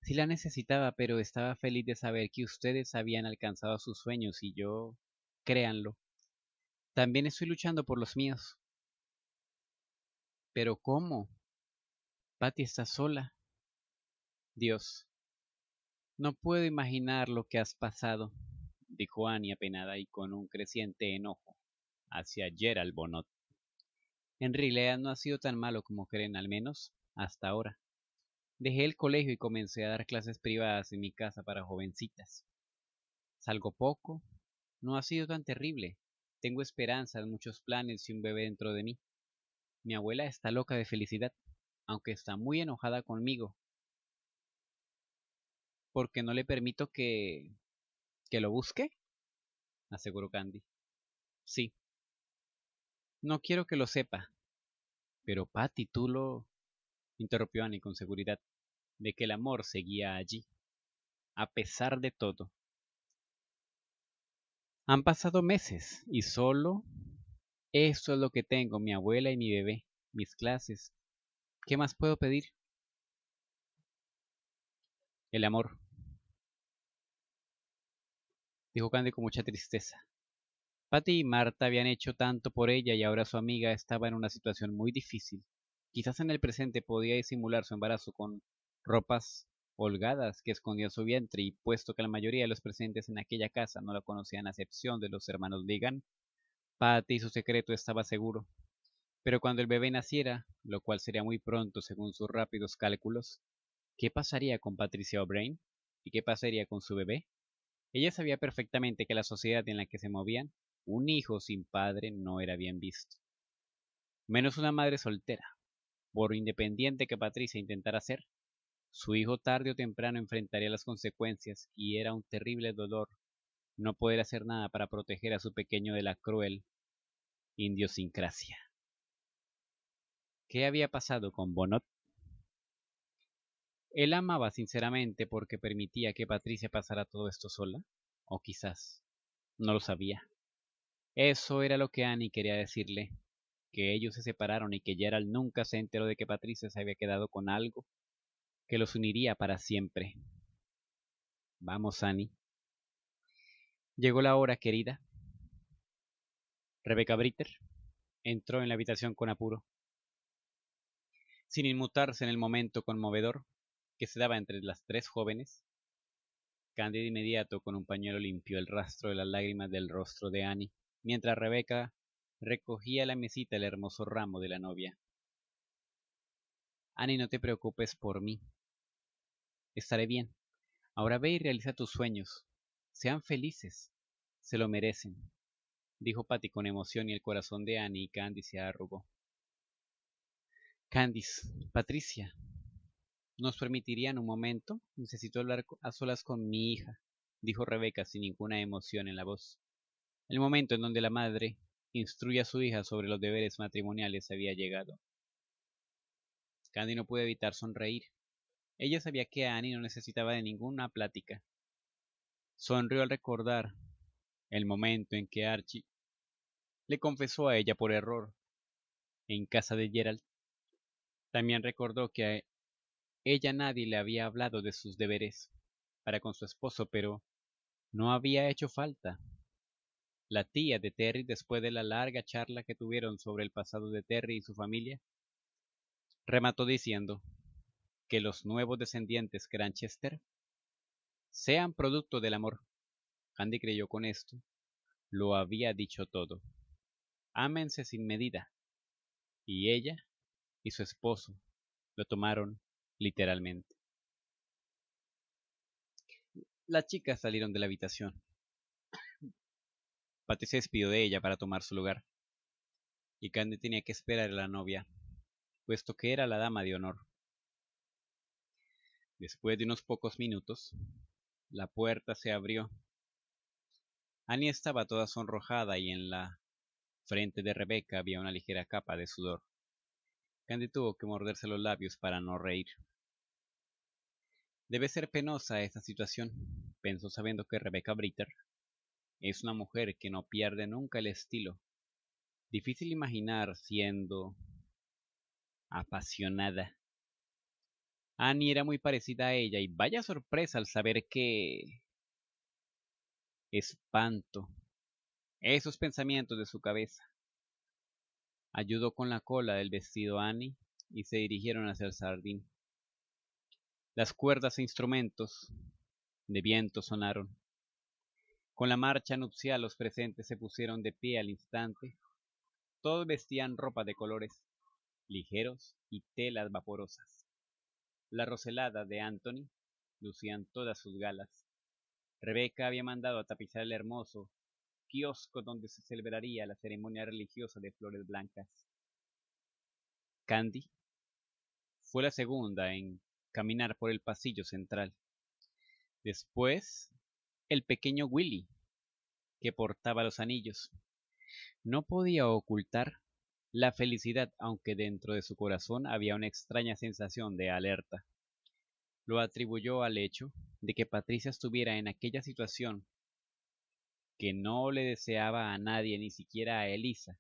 [SPEAKER 1] Sí la necesitaba, pero estaba feliz de saber que ustedes habían alcanzado sus sueños y yo... Créanlo. También estoy luchando por los míos. Pero ¿cómo? Patty está sola. Dios, no puedo imaginar lo que has pasado, dijo Annie apenada y con un creciente enojo hacia Gerald Bonot. En realidad no ha sido tan malo como creen, al menos hasta ahora. Dejé el colegio y comencé a dar clases privadas en mi casa para jovencitas. Salgo poco, no ha sido tan terrible. Tengo esperanzas, muchos planes y un bebé dentro de mí. Mi abuela está loca de felicidad, aunque está muy enojada conmigo porque no le permito que, que lo busque, aseguró Candy. Sí. No quiero que lo sepa. Pero Patty, tú lo... interrumpió Annie con seguridad, de que el amor seguía allí, a pesar de todo. Han pasado meses y solo eso es lo que tengo, mi abuela y mi bebé, mis clases. ¿Qué más puedo pedir? El amor dijo Candy con mucha tristeza. Patty y Marta habían hecho tanto por ella y ahora su amiga estaba en una situación muy difícil. Quizás en el presente podía disimular su embarazo con ropas holgadas que escondían su vientre y puesto que la mayoría de los presentes en aquella casa no la conocían a excepción de los hermanos Ligan, Patty y su secreto estaba seguro. Pero cuando el bebé naciera, lo cual sería muy pronto según sus rápidos cálculos, ¿qué pasaría con Patricia O'Brien? ¿Y qué pasaría con su bebé? Ella sabía perfectamente que la sociedad en la que se movían, un hijo sin padre no era bien visto. Menos una madre soltera. Por independiente que Patricia intentara ser, su hijo tarde o temprano enfrentaría las consecuencias y era un terrible dolor no poder hacer nada para proteger a su pequeño de la cruel idiosincrasia. ¿Qué había pasado con Bonot? Él amaba sinceramente porque permitía que Patricia pasara todo esto sola, o quizás no lo sabía. Eso era lo que Annie quería decirle, que ellos se separaron y que Gerald nunca se enteró de que Patricia se había quedado con algo que los uniría para siempre. Vamos, Annie. Llegó la hora, querida. Rebecca Britter entró en la habitación con apuro. Sin inmutarse en el momento conmovedor, que se daba entre las tres jóvenes, Candy de inmediato con un pañuelo limpió el rastro de las lágrimas del rostro de Annie, mientras Rebeca recogía a la mesita el hermoso ramo de la novia. Annie, no te preocupes por mí. Estaré bien. Ahora ve y realiza tus sueños. Sean felices. Se lo merecen. Dijo Patty con emoción y el corazón de Annie y Candy se arrugó. Candice, Patricia, nos permitiría en un momento. Necesito hablar a solas con mi hija, dijo Rebeca sin ninguna emoción en la voz. El momento en donde la madre instruye a su hija sobre los deberes matrimoniales había llegado. Candy no pudo evitar sonreír. Ella sabía que Annie no necesitaba de ninguna plática. Sonrió al recordar el momento en que Archie le confesó a ella por error en casa de Gerald. También recordó que ella nadie le había hablado de sus deberes para con su esposo, pero no había hecho falta. La tía de Terry, después de la larga charla que tuvieron sobre el pasado de Terry y su familia, remató diciendo que los nuevos descendientes Granchester sean producto del amor. Andy creyó con esto. Lo había dicho todo. Ámense sin medida. Y ella y su esposo lo tomaron literalmente. Las chicas salieron de la habitación. Pate se despidió de ella para tomar su lugar. Y Candy tenía que esperar a la novia, puesto que era la dama de honor. Después de unos pocos minutos, la puerta se abrió. Annie estaba toda sonrojada y en la frente de Rebeca había una ligera capa de sudor. Candy tuvo que morderse los labios para no reír. Debe ser penosa esta situación, pensó sabiendo que Rebecca Britter es una mujer que no pierde nunca el estilo. Difícil imaginar siendo apasionada. Annie era muy parecida a ella y vaya sorpresa al saber que... Espanto. Esos pensamientos de su cabeza. Ayudó con la cola del vestido Annie y se dirigieron hacia el sardín. Las cuerdas e instrumentos de viento sonaron. Con la marcha nupcial los presentes se pusieron de pie al instante. Todos vestían ropa de colores ligeros y telas vaporosas. La roselada de Anthony lucían todas sus galas. Rebeca había mandado a tapizar el hermoso kiosco donde se celebraría la ceremonia religiosa de flores blancas. Candy fue la segunda en caminar por el pasillo central. Después, el pequeño Willy, que portaba los anillos. No podía ocultar la felicidad, aunque dentro de su corazón había una extraña sensación de alerta. Lo atribuyó al hecho de que Patricia estuviera en aquella situación que no le deseaba a nadie, ni siquiera a Elisa.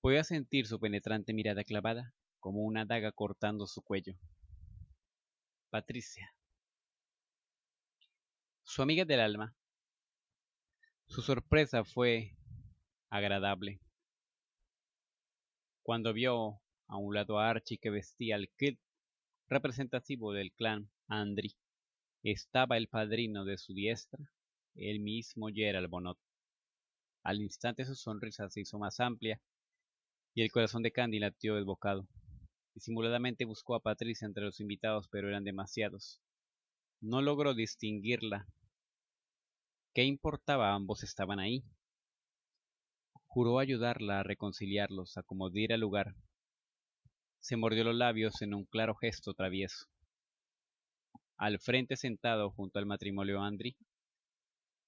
[SPEAKER 1] Podía sentir su penetrante mirada clavada como una daga cortando su cuello. Patricia. Su amiga del alma. Su sorpresa fue agradable. Cuando vio a un lado a Archie que vestía el kit representativo del clan Andri, estaba el padrino de su diestra, el mismo Gerald Bonot. Al instante su sonrisa se hizo más amplia y el corazón de Candy latió bocado. Disimuladamente buscó a Patricia entre los invitados, pero eran demasiados. No logró distinguirla. ¿Qué importaba? Ambos estaban ahí. Juró ayudarla a reconciliarlos, a acomodir el lugar. Se mordió los labios en un claro gesto travieso. Al frente sentado junto al matrimonio Andri,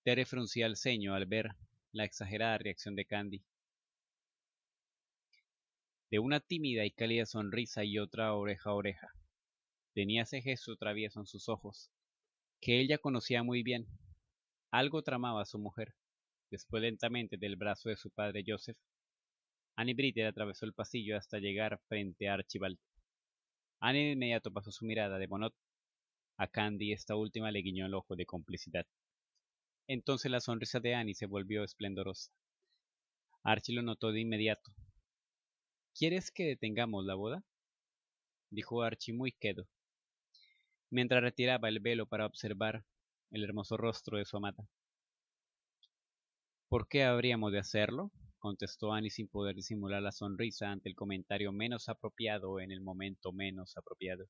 [SPEAKER 1] Tere fruncía el ceño al ver la exagerada reacción de Candy de una tímida y cálida sonrisa y otra oreja a oreja. Tenía ese gesto travieso en sus ojos, que ella conocía muy bien. Algo tramaba a su mujer. Después lentamente del brazo de su padre Joseph, Annie Britter atravesó el pasillo hasta llegar frente a Archibald. Annie de inmediato pasó su mirada de Monot a Candy esta última le guiñó el ojo de complicidad. Entonces la sonrisa de Annie se volvió esplendorosa. Archie lo notó de inmediato ¿Quieres que detengamos la boda? dijo Archie muy quedo, mientras retiraba el velo para observar el hermoso rostro de su amada. ¿Por qué habríamos de hacerlo? contestó Annie sin poder disimular la sonrisa ante el comentario menos apropiado en el momento menos apropiado.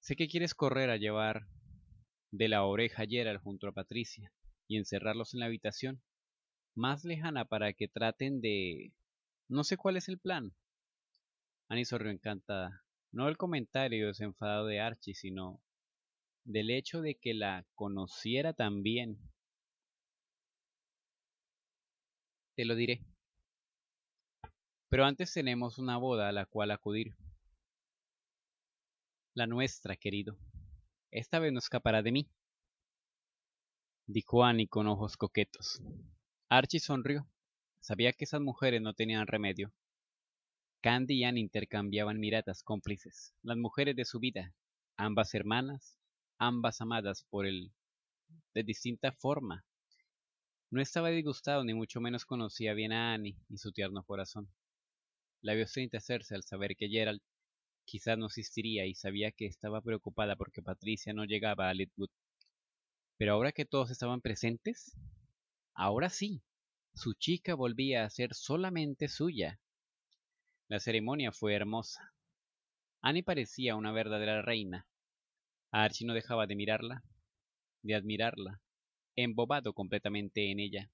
[SPEAKER 1] Sé que quieres correr a llevar de la oreja Gerald junto a Patricia y encerrarlos en la habitación, más lejana para que traten de... No sé cuál es el plan. Annie sonrió encantada. No el comentario desenfadado de Archie, sino del hecho de que la conociera tan bien. Te lo diré. Pero antes tenemos una boda a la cual acudir. La nuestra, querido. Esta vez no escapará de mí, dijo Annie con ojos coquetos. Archie sonrió. Sabía que esas mujeres no tenían remedio. Candy y Annie intercambiaban miradas cómplices, las mujeres de su vida, ambas hermanas, ambas amadas por él de distinta forma. No estaba disgustado ni mucho menos conocía bien a Annie y su tierno corazón. La vio hacerse al saber que Gerald quizás no asistiría y sabía que estaba preocupada porque Patricia no llegaba a Litwood. Pero ahora que todos estaban presentes, Ahora sí, su chica volvía a ser solamente suya. La ceremonia fue hermosa. Annie parecía una verdadera reina. Archie no dejaba de mirarla, de admirarla, embobado completamente en ella.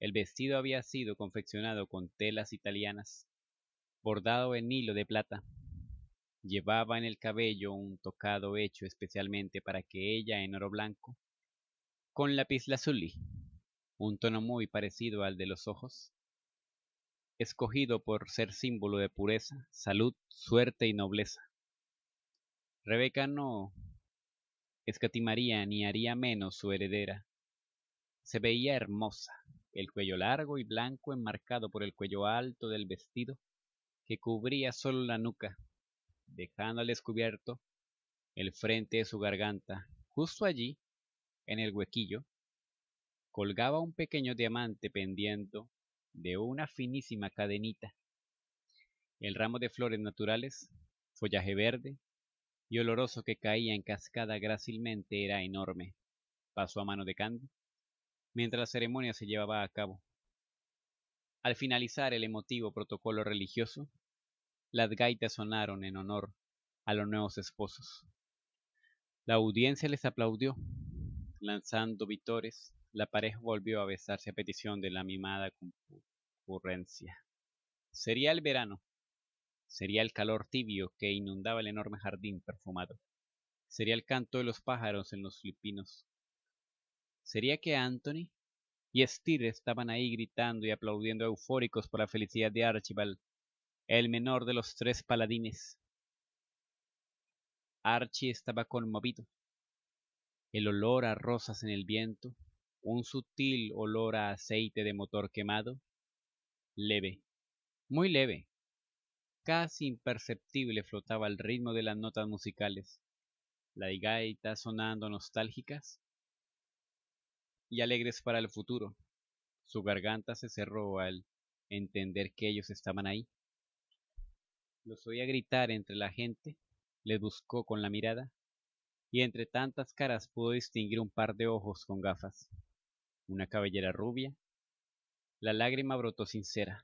[SPEAKER 1] El vestido había sido confeccionado con telas italianas, bordado en hilo de plata. Llevaba en el cabello un tocado hecho especialmente para que ella en oro blanco, con lazuli, un tono muy parecido al de los ojos, escogido por ser símbolo de pureza, salud, suerte y nobleza. Rebeca no escatimaría ni haría menos su heredera. Se veía hermosa, el cuello largo y blanco enmarcado por el cuello alto del vestido que cubría solo la nuca, dejando al descubierto el frente de su garganta, justo allí, en el huequillo, colgaba un pequeño diamante pendiente de una finísima cadenita. El ramo de flores naturales, follaje verde y oloroso que caía en cascada grácilmente era enorme. Pasó a mano de Candy mientras la ceremonia se llevaba a cabo. Al finalizar el emotivo protocolo religioso, las gaitas sonaron en honor a los nuevos esposos. La audiencia les aplaudió, lanzando vitores la pareja volvió a besarse a petición de la mimada concurrencia. Sería el verano. Sería el calor tibio que inundaba el enorme jardín perfumado. Sería el canto de los pájaros en los filipinos. Sería que Anthony y Steele estaban ahí gritando y aplaudiendo eufóricos por la felicidad de Archibald, el menor de los tres paladines. Archie estaba conmovido. El olor a rosas en el viento, un sutil olor a aceite de motor quemado, leve, muy leve, casi imperceptible flotaba el ritmo de las notas musicales, la higaita sonando nostálgicas y alegres para el futuro. Su garganta se cerró al entender que ellos estaban ahí. Los oía gritar entre la gente, les buscó con la mirada, y entre tantas caras pudo distinguir un par de ojos con gafas una cabellera rubia. La lágrima brotó sincera.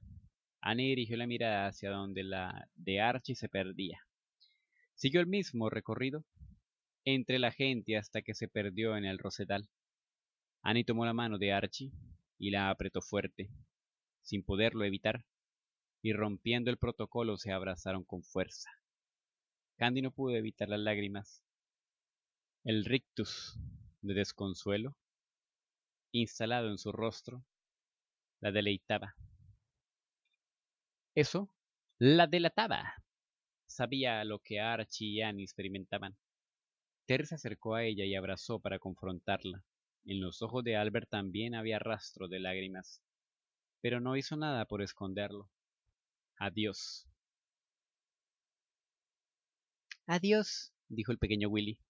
[SPEAKER 1] Annie dirigió la mirada hacia donde la de Archie se perdía. Siguió el mismo recorrido entre la gente hasta que se perdió en el rosedal. Annie tomó la mano de Archie y la apretó fuerte, sin poderlo evitar, y rompiendo el protocolo se abrazaron con fuerza. Candy no pudo evitar las lágrimas. El rictus de desconsuelo instalado en su rostro, la deleitaba. Eso la delataba. Sabía lo que Archie y Annie experimentaban. Ter se acercó a ella y abrazó para confrontarla. En los ojos de Albert también había rastro de lágrimas, pero no hizo nada por esconderlo. Adiós. Adiós, dijo el pequeño Willy,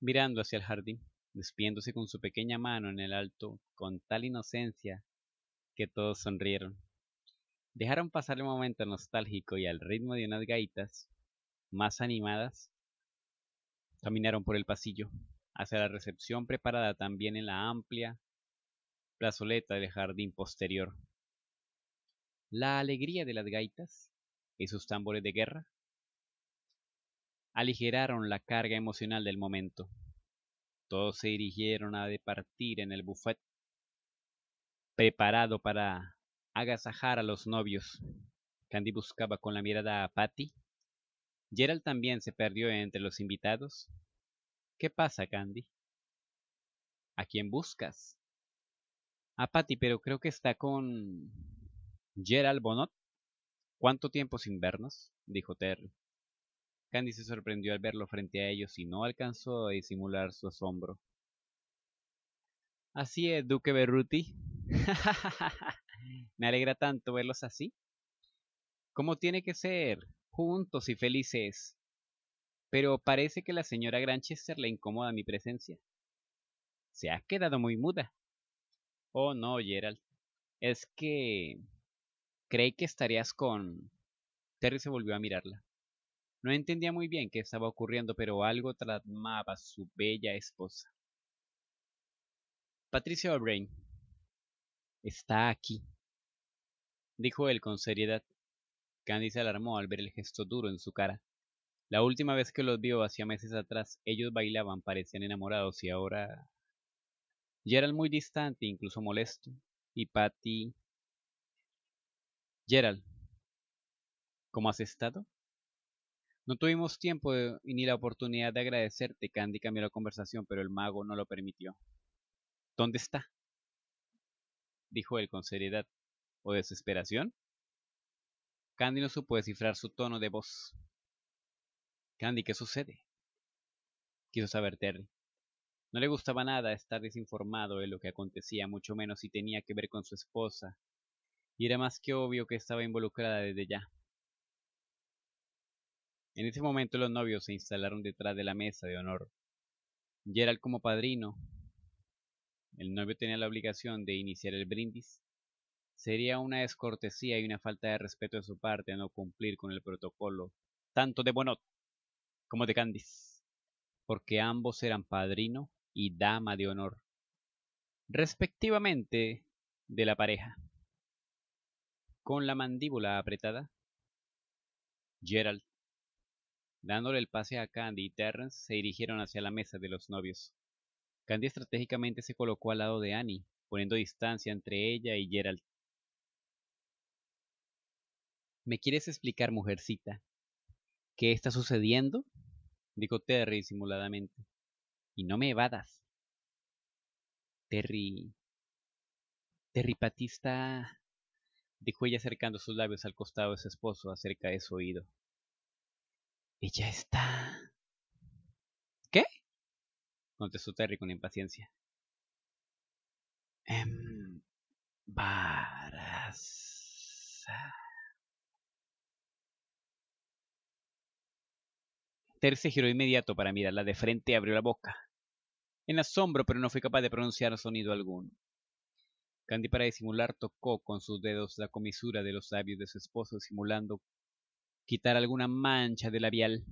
[SPEAKER 1] mirando hacia el jardín despiéndose con su pequeña mano en el alto con tal inocencia que todos sonrieron. Dejaron pasar el momento nostálgico y al ritmo de unas gaitas más animadas, caminaron por el pasillo hacia la recepción preparada también en la amplia plazoleta del jardín posterior. La alegría de las gaitas y sus tambores de guerra aligeraron la carga emocional del momento. Todos se dirigieron a departir en el buffet preparado para agasajar a los novios. Candy buscaba con la mirada a Patty. Gerald también se perdió entre los invitados. ¿Qué pasa, Candy? ¿A quién buscas? A Patty, pero creo que está con... Gerald Bonot. ¿Cuánto tiempo sin vernos? dijo Terry. Candy se sorprendió al verlo frente a ellos y no alcanzó a disimular su asombro. Así es, Duque Berruti. [laughs] Me alegra tanto verlos así. Como tiene que ser, juntos y felices. Pero parece que la señora Granchester le incomoda mi presencia. Se ha quedado muy muda. Oh, no, Gerald. Es que... Creí que estarías con... Terry se volvió a mirarla. No entendía muy bien qué estaba ocurriendo, pero algo tramaba su bella esposa. Patricia O'Brien está aquí, dijo él con seriedad. Candy se alarmó al ver el gesto duro en su cara. La última vez que los vio, hacía meses atrás, ellos bailaban, parecían enamorados y ahora... Gerald muy distante, incluso molesto. Y Patty... Gerald, ¿cómo has estado? No tuvimos tiempo ni la oportunidad de agradecerte. Candy cambió la conversación, pero el mago no lo permitió. ¿Dónde está? dijo él con seriedad. ¿O desesperación? Candy no supo descifrar su tono de voz. Candy, ¿qué sucede? Quiso saber Terry. No le gustaba nada estar desinformado de lo que acontecía, mucho menos si tenía que ver con su esposa, y era más que obvio que estaba involucrada desde ya. En ese momento los novios se instalaron detrás de la mesa de honor. Gerald como padrino. El novio tenía la obligación de iniciar el brindis. Sería una descortesía y una falta de respeto de su parte no cumplir con el protocolo, tanto de Bonot como de Candice, porque ambos eran padrino y dama de honor, respectivamente de la pareja. Con la mandíbula apretada, Gerald Dándole el pase a Candy y Terrence se dirigieron hacia la mesa de los novios. Candy estratégicamente se colocó al lado de Annie, poniendo distancia entre ella y Gerald. ¿Me quieres explicar, mujercita? ¿Qué está sucediendo? dijo Terry disimuladamente. Y no me evadas. Terry. Terry Patista. dijo ella acercando sus labios al costado de su esposo acerca de su oído. Y ya está. ¿Qué? Contestó Terry con impaciencia. Embarazada. Terry se giró inmediato para mirarla de frente y abrió la boca. En asombro, pero no fue capaz de pronunciar sonido alguno. Candy, para disimular, tocó con sus dedos la comisura de los labios de su esposo, simulando quitar alguna mancha de labial.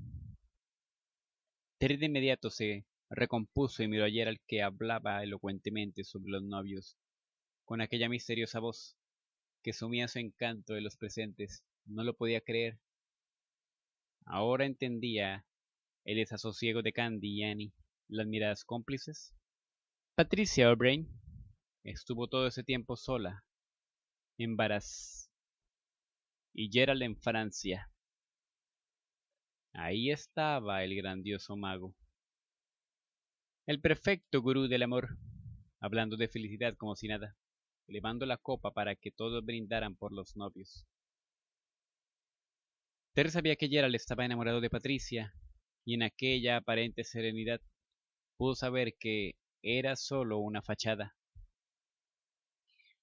[SPEAKER 1] Terry de inmediato se recompuso y miró a Gerald que hablaba elocuentemente sobre los novios, con aquella misteriosa voz que sumía su encanto de los presentes. No lo podía creer. Ahora entendía el desasosiego de Candy y Annie, las miradas cómplices. Patricia O'Brien estuvo todo ese tiempo sola, Embarazada y Gerald en Francia. Ahí estaba el grandioso mago. El perfecto gurú del amor, hablando de felicidad como si nada, elevando la copa para que todos brindaran por los novios. Ter sabía que Gerald estaba enamorado de Patricia, y en aquella aparente serenidad pudo saber que era solo una fachada.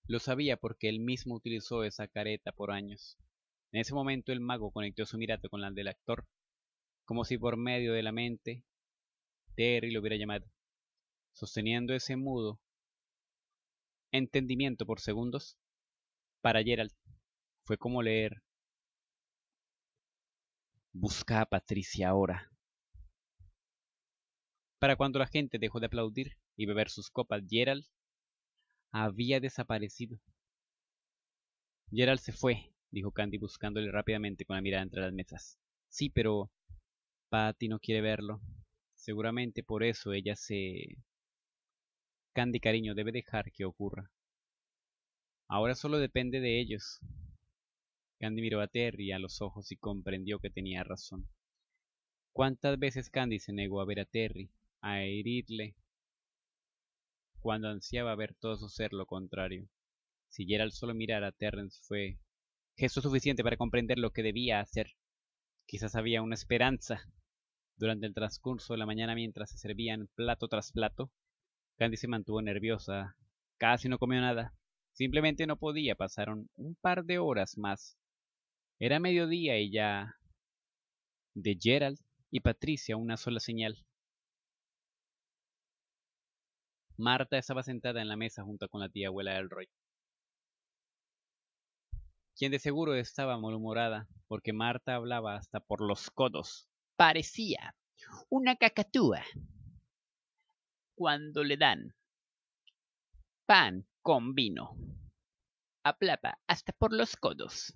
[SPEAKER 1] Lo sabía porque él mismo utilizó esa careta por años. En ese momento el mago conectó su mirada con la del actor como si por medio de la mente Terry lo hubiera llamado, sosteniendo ese mudo entendimiento por segundos. Para Gerald fue como leer Busca a Patricia ahora. Para cuando la gente dejó de aplaudir y beber sus copas, Gerald había desaparecido. Gerald se fue, dijo Candy buscándole rápidamente con la mirada entre las mesas. Sí, pero Patty no quiere verlo. Seguramente por eso ella se... Candy, cariño, debe dejar que ocurra. Ahora solo depende de ellos. Candy miró a Terry a los ojos y comprendió que tenía razón. ¿Cuántas veces Candy se negó a ver a Terry, a herirle, cuando ansiaba ver todo su ser lo contrario? Si Gerald solo mirar a Terrence fue gesto suficiente para comprender lo que debía hacer. Quizás había una esperanza. Durante el transcurso de la mañana, mientras se servían plato tras plato, Candy se mantuvo nerviosa. Casi no comió nada. Simplemente no podía. Pasaron un par de horas más. Era mediodía y ya... De Gerald y Patricia una sola señal. Marta estaba sentada en la mesa junto con la tía abuela del quien de seguro estaba malhumorada porque Marta hablaba hasta por los codos parecía una cacatúa cuando le dan pan con vino. Aplapa hasta por los codos.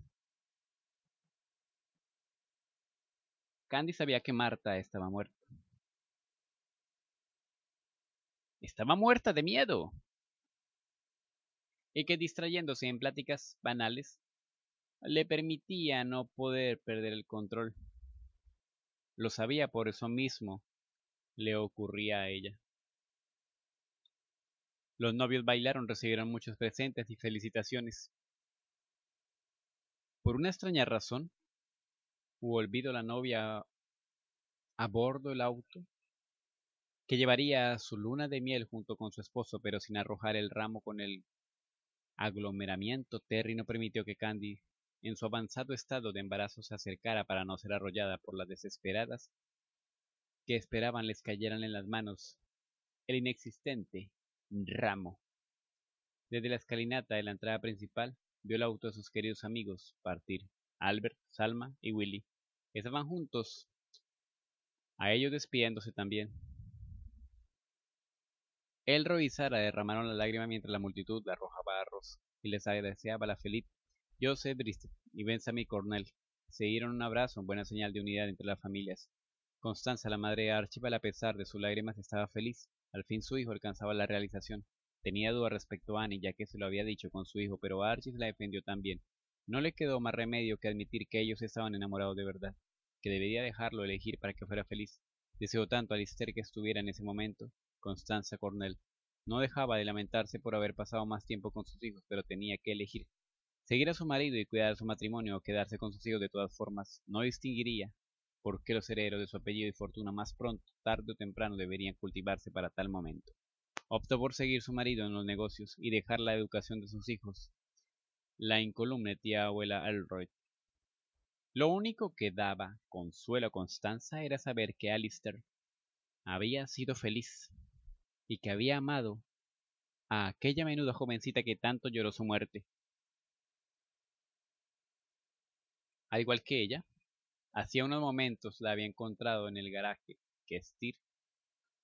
[SPEAKER 1] Candy sabía que Marta estaba muerta. Estaba muerta de miedo. Y que distrayéndose en pláticas banales le permitía no poder perder el control. Lo sabía por eso mismo le ocurría a ella. Los novios bailaron, recibieron muchos presentes y felicitaciones. Por una extraña razón, hubo olvido la novia a bordo del auto que llevaría su luna de miel junto con su esposo, pero sin arrojar el ramo con el aglomeramiento, Terry no permitió que Candy en su avanzado estado de embarazo se acercara para no ser arrollada por las desesperadas que esperaban les cayeran en las manos el inexistente ramo. Desde la escalinata de la entrada principal vio el auto de sus queridos amigos partir. Albert, Salma y Willy estaban juntos, a ellos despidiéndose también. Elro y Sara derramaron la lágrima mientras la multitud le arrojaba arroz y les deseaba la feliz Joseph Brist y Benjamin Cornell se dieron un abrazo en buena señal de unidad entre las familias. Constanza, la madre de Archibald, a pesar de sus lágrimas, estaba feliz. Al fin su hijo alcanzaba la realización. Tenía duda respecto a Annie, ya que se lo había dicho con su hijo, pero Archis la defendió también. No le quedó más remedio que admitir que ellos estaban enamorados de verdad, que debería dejarlo elegir para que fuera feliz. Deseó tanto a Lister que estuviera en ese momento, Constanza Cornell. No dejaba de lamentarse por haber pasado más tiempo con sus hijos, pero tenía que elegir. Seguir a su marido y cuidar su matrimonio o quedarse con sus hijos de todas formas no distinguiría por qué los herederos de su apellido y fortuna más pronto, tarde o temprano deberían cultivarse para tal momento. Optó por seguir su marido en los negocios y dejar la educación de sus hijos, la incolumne tía abuela Elroy. Lo único que daba consuelo a Constanza era saber que Alistair había sido feliz y que había amado a aquella menuda jovencita que tanto lloró su muerte. Al igual que ella, hacía unos momentos la había encontrado en el garaje que Steer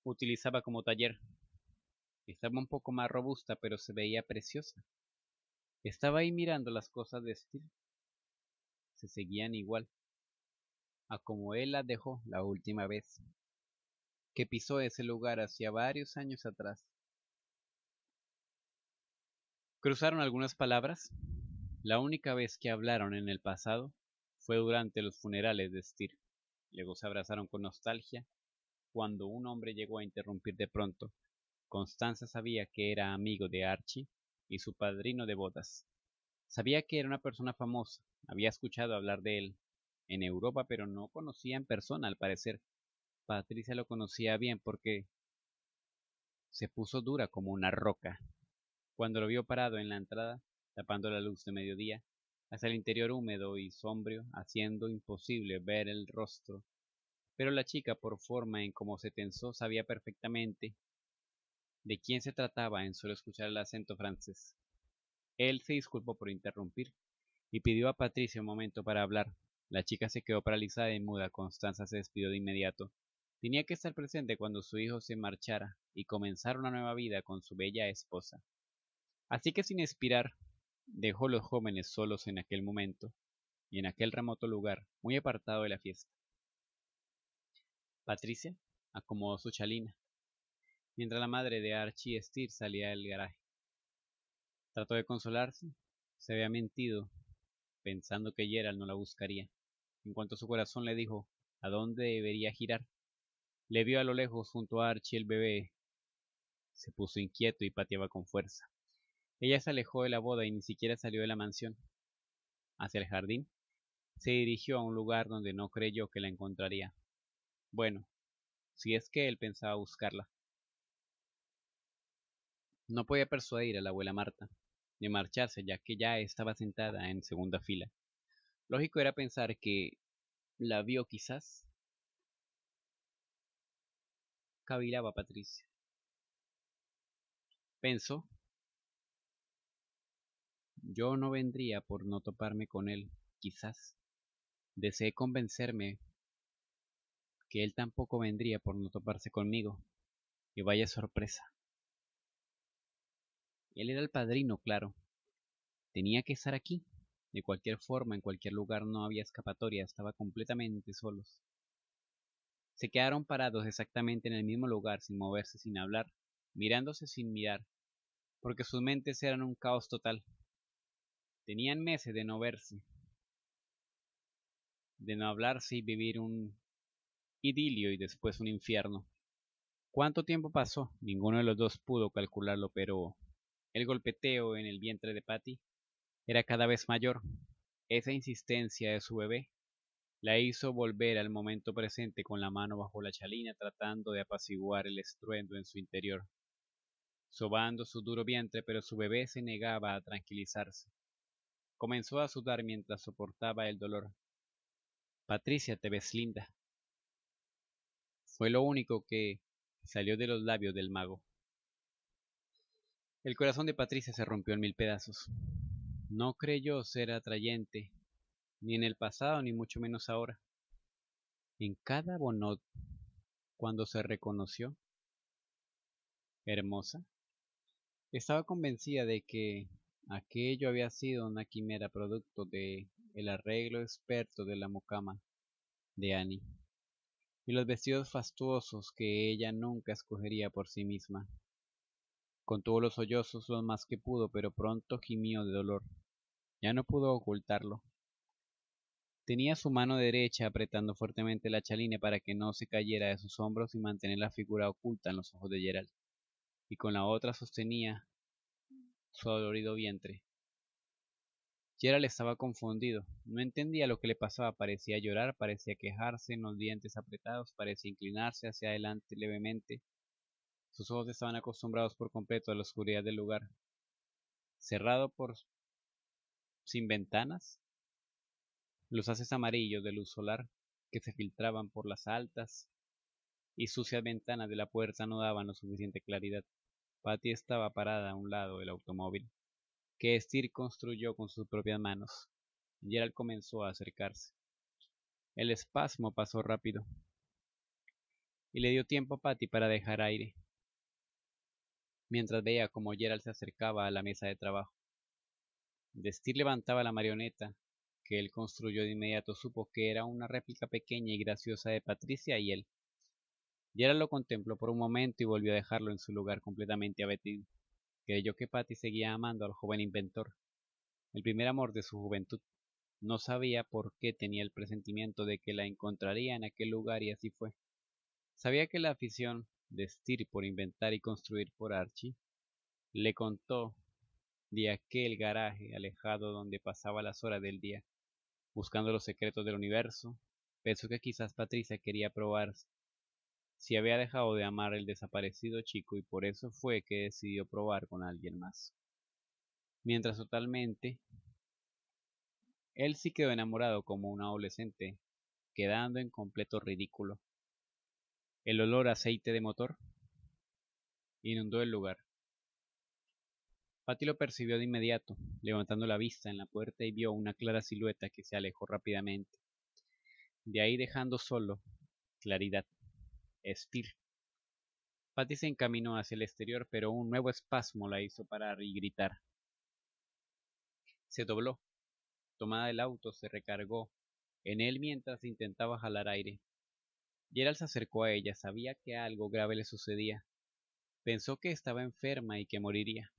[SPEAKER 1] utilizaba como taller. Estaba un poco más robusta, pero se veía preciosa. Estaba ahí mirando las cosas de Steer. Se seguían igual, a como él la dejó la última vez, que pisó ese lugar hacía varios años atrás. Cruzaron algunas palabras, la única vez que hablaron en el pasado, fue durante los funerales de Stir. Luego se abrazaron con nostalgia cuando un hombre llegó a interrumpir de pronto. Constanza sabía que era amigo de Archie y su padrino de bodas. Sabía que era una persona famosa, había escuchado hablar de él en Europa, pero no conocía en persona, al parecer. Patricia lo conocía bien porque se puso dura como una roca. Cuando lo vio parado en la entrada, tapando la luz de mediodía, hacia el interior húmedo y sombrío, haciendo imposible ver el rostro. Pero la chica, por forma en cómo se tensó, sabía perfectamente de quién se trataba en solo escuchar el acento francés. Él se disculpó por interrumpir y pidió a Patricia un momento para hablar. La chica se quedó paralizada y muda. Constanza se despidió de inmediato. Tenía que estar presente cuando su hijo se marchara y comenzar una nueva vida con su bella esposa. Así que sin expirar, dejó los jóvenes solos en aquel momento y en aquel remoto lugar, muy apartado de la fiesta. Patricia acomodó su chalina, mientras la madre de Archie Steer salía del garaje. Trató de consolarse, se había mentido, pensando que Gerald no la buscaría. En cuanto su corazón le dijo a dónde debería girar, le vio a lo lejos junto a Archie el bebé. Se puso inquieto y pateaba con fuerza. Ella se alejó de la boda y ni siquiera salió de la mansión. Hacia el jardín, se dirigió a un lugar donde no creyó que la encontraría. Bueno, si es que él pensaba buscarla. No podía persuadir a la abuela Marta de marcharse, ya que ya estaba sentada en segunda fila. Lógico era pensar que la vio quizás. Cavilaba Patricia. Pensó yo no vendría por no toparme con él, quizás. Deseé convencerme que él tampoco vendría por no toparse conmigo. Y vaya sorpresa. Él era el padrino, claro. Tenía que estar aquí. De cualquier forma, en cualquier lugar no había escapatoria, estaba completamente solos. Se quedaron parados exactamente en el mismo lugar, sin moverse, sin hablar, mirándose sin mirar, porque sus mentes eran un caos total. Tenían meses de no verse, de no hablarse y vivir un idilio y después un infierno. ¿Cuánto tiempo pasó? Ninguno de los dos pudo calcularlo, pero el golpeteo en el vientre de Patty era cada vez mayor. Esa insistencia de su bebé la hizo volver al momento presente con la mano bajo la chalina tratando de apaciguar el estruendo en su interior, sobando su duro vientre, pero su bebé se negaba a tranquilizarse. Comenzó a sudar mientras soportaba el dolor. Patricia, te ves linda. Fue lo único que salió de los labios del mago. El corazón de Patricia se rompió en mil pedazos. No creyó ser atrayente, ni en el pasado, ni mucho menos ahora. En cada bonot, cuando se reconoció, hermosa, estaba convencida de que Aquello había sido una quimera producto de el arreglo experto de la mucama de Annie y los vestidos fastuosos que ella nunca escogería por sí misma. Contuvo los sollozos lo más que pudo, pero pronto gimió de dolor. Ya no pudo ocultarlo. Tenía su mano derecha apretando fuertemente la chalina para que no se cayera de sus hombros y mantener la figura oculta en los ojos de Gerald, y con la otra sostenía su dolorido vientre. Gerald estaba confundido, no entendía lo que le pasaba, parecía llorar, parecía quejarse, en los dientes apretados, parecía inclinarse hacia adelante levemente. Sus ojos estaban acostumbrados por completo a la oscuridad del lugar. Cerrado por... sin ventanas. Los haces amarillos de luz solar que se filtraban por las altas y sucias ventanas de la puerta no daban la suficiente claridad. Patty estaba parada a un lado del automóvil, que Steer construyó con sus propias manos. Gerald comenzó a acercarse. El espasmo pasó rápido y le dio tiempo a Patty para dejar aire, mientras veía como Gerald se acercaba a la mesa de trabajo. De levantaba la marioneta que él construyó de inmediato supo que era una réplica pequeña y graciosa de Patricia y él. Yera lo contempló por un momento y volvió a dejarlo en su lugar completamente abatido. Creyó que Patty seguía amando al joven inventor, el primer amor de su juventud. No sabía por qué tenía el presentimiento de que la encontraría en aquel lugar y así fue. Sabía que la afición de Stir por inventar y construir por Archie le contó de aquel garaje alejado donde pasaba las horas del día, buscando los secretos del universo. Pensó que quizás Patricia quería probar si había dejado de amar el desaparecido chico y por eso fue que decidió probar con alguien más. Mientras totalmente, él sí quedó enamorado como un adolescente, quedando en completo ridículo. El olor a aceite de motor inundó el lugar. Patty lo percibió de inmediato, levantando la vista en la puerta y vio una clara silueta que se alejó rápidamente. De ahí dejando solo claridad. Estir. Patty se encaminó hacia el exterior, pero un nuevo espasmo la hizo parar y gritar. Se dobló. Tomada del auto, se recargó en él mientras intentaba jalar aire. Gerald se acercó a ella, sabía que algo grave le sucedía. Pensó que estaba enferma y que moriría,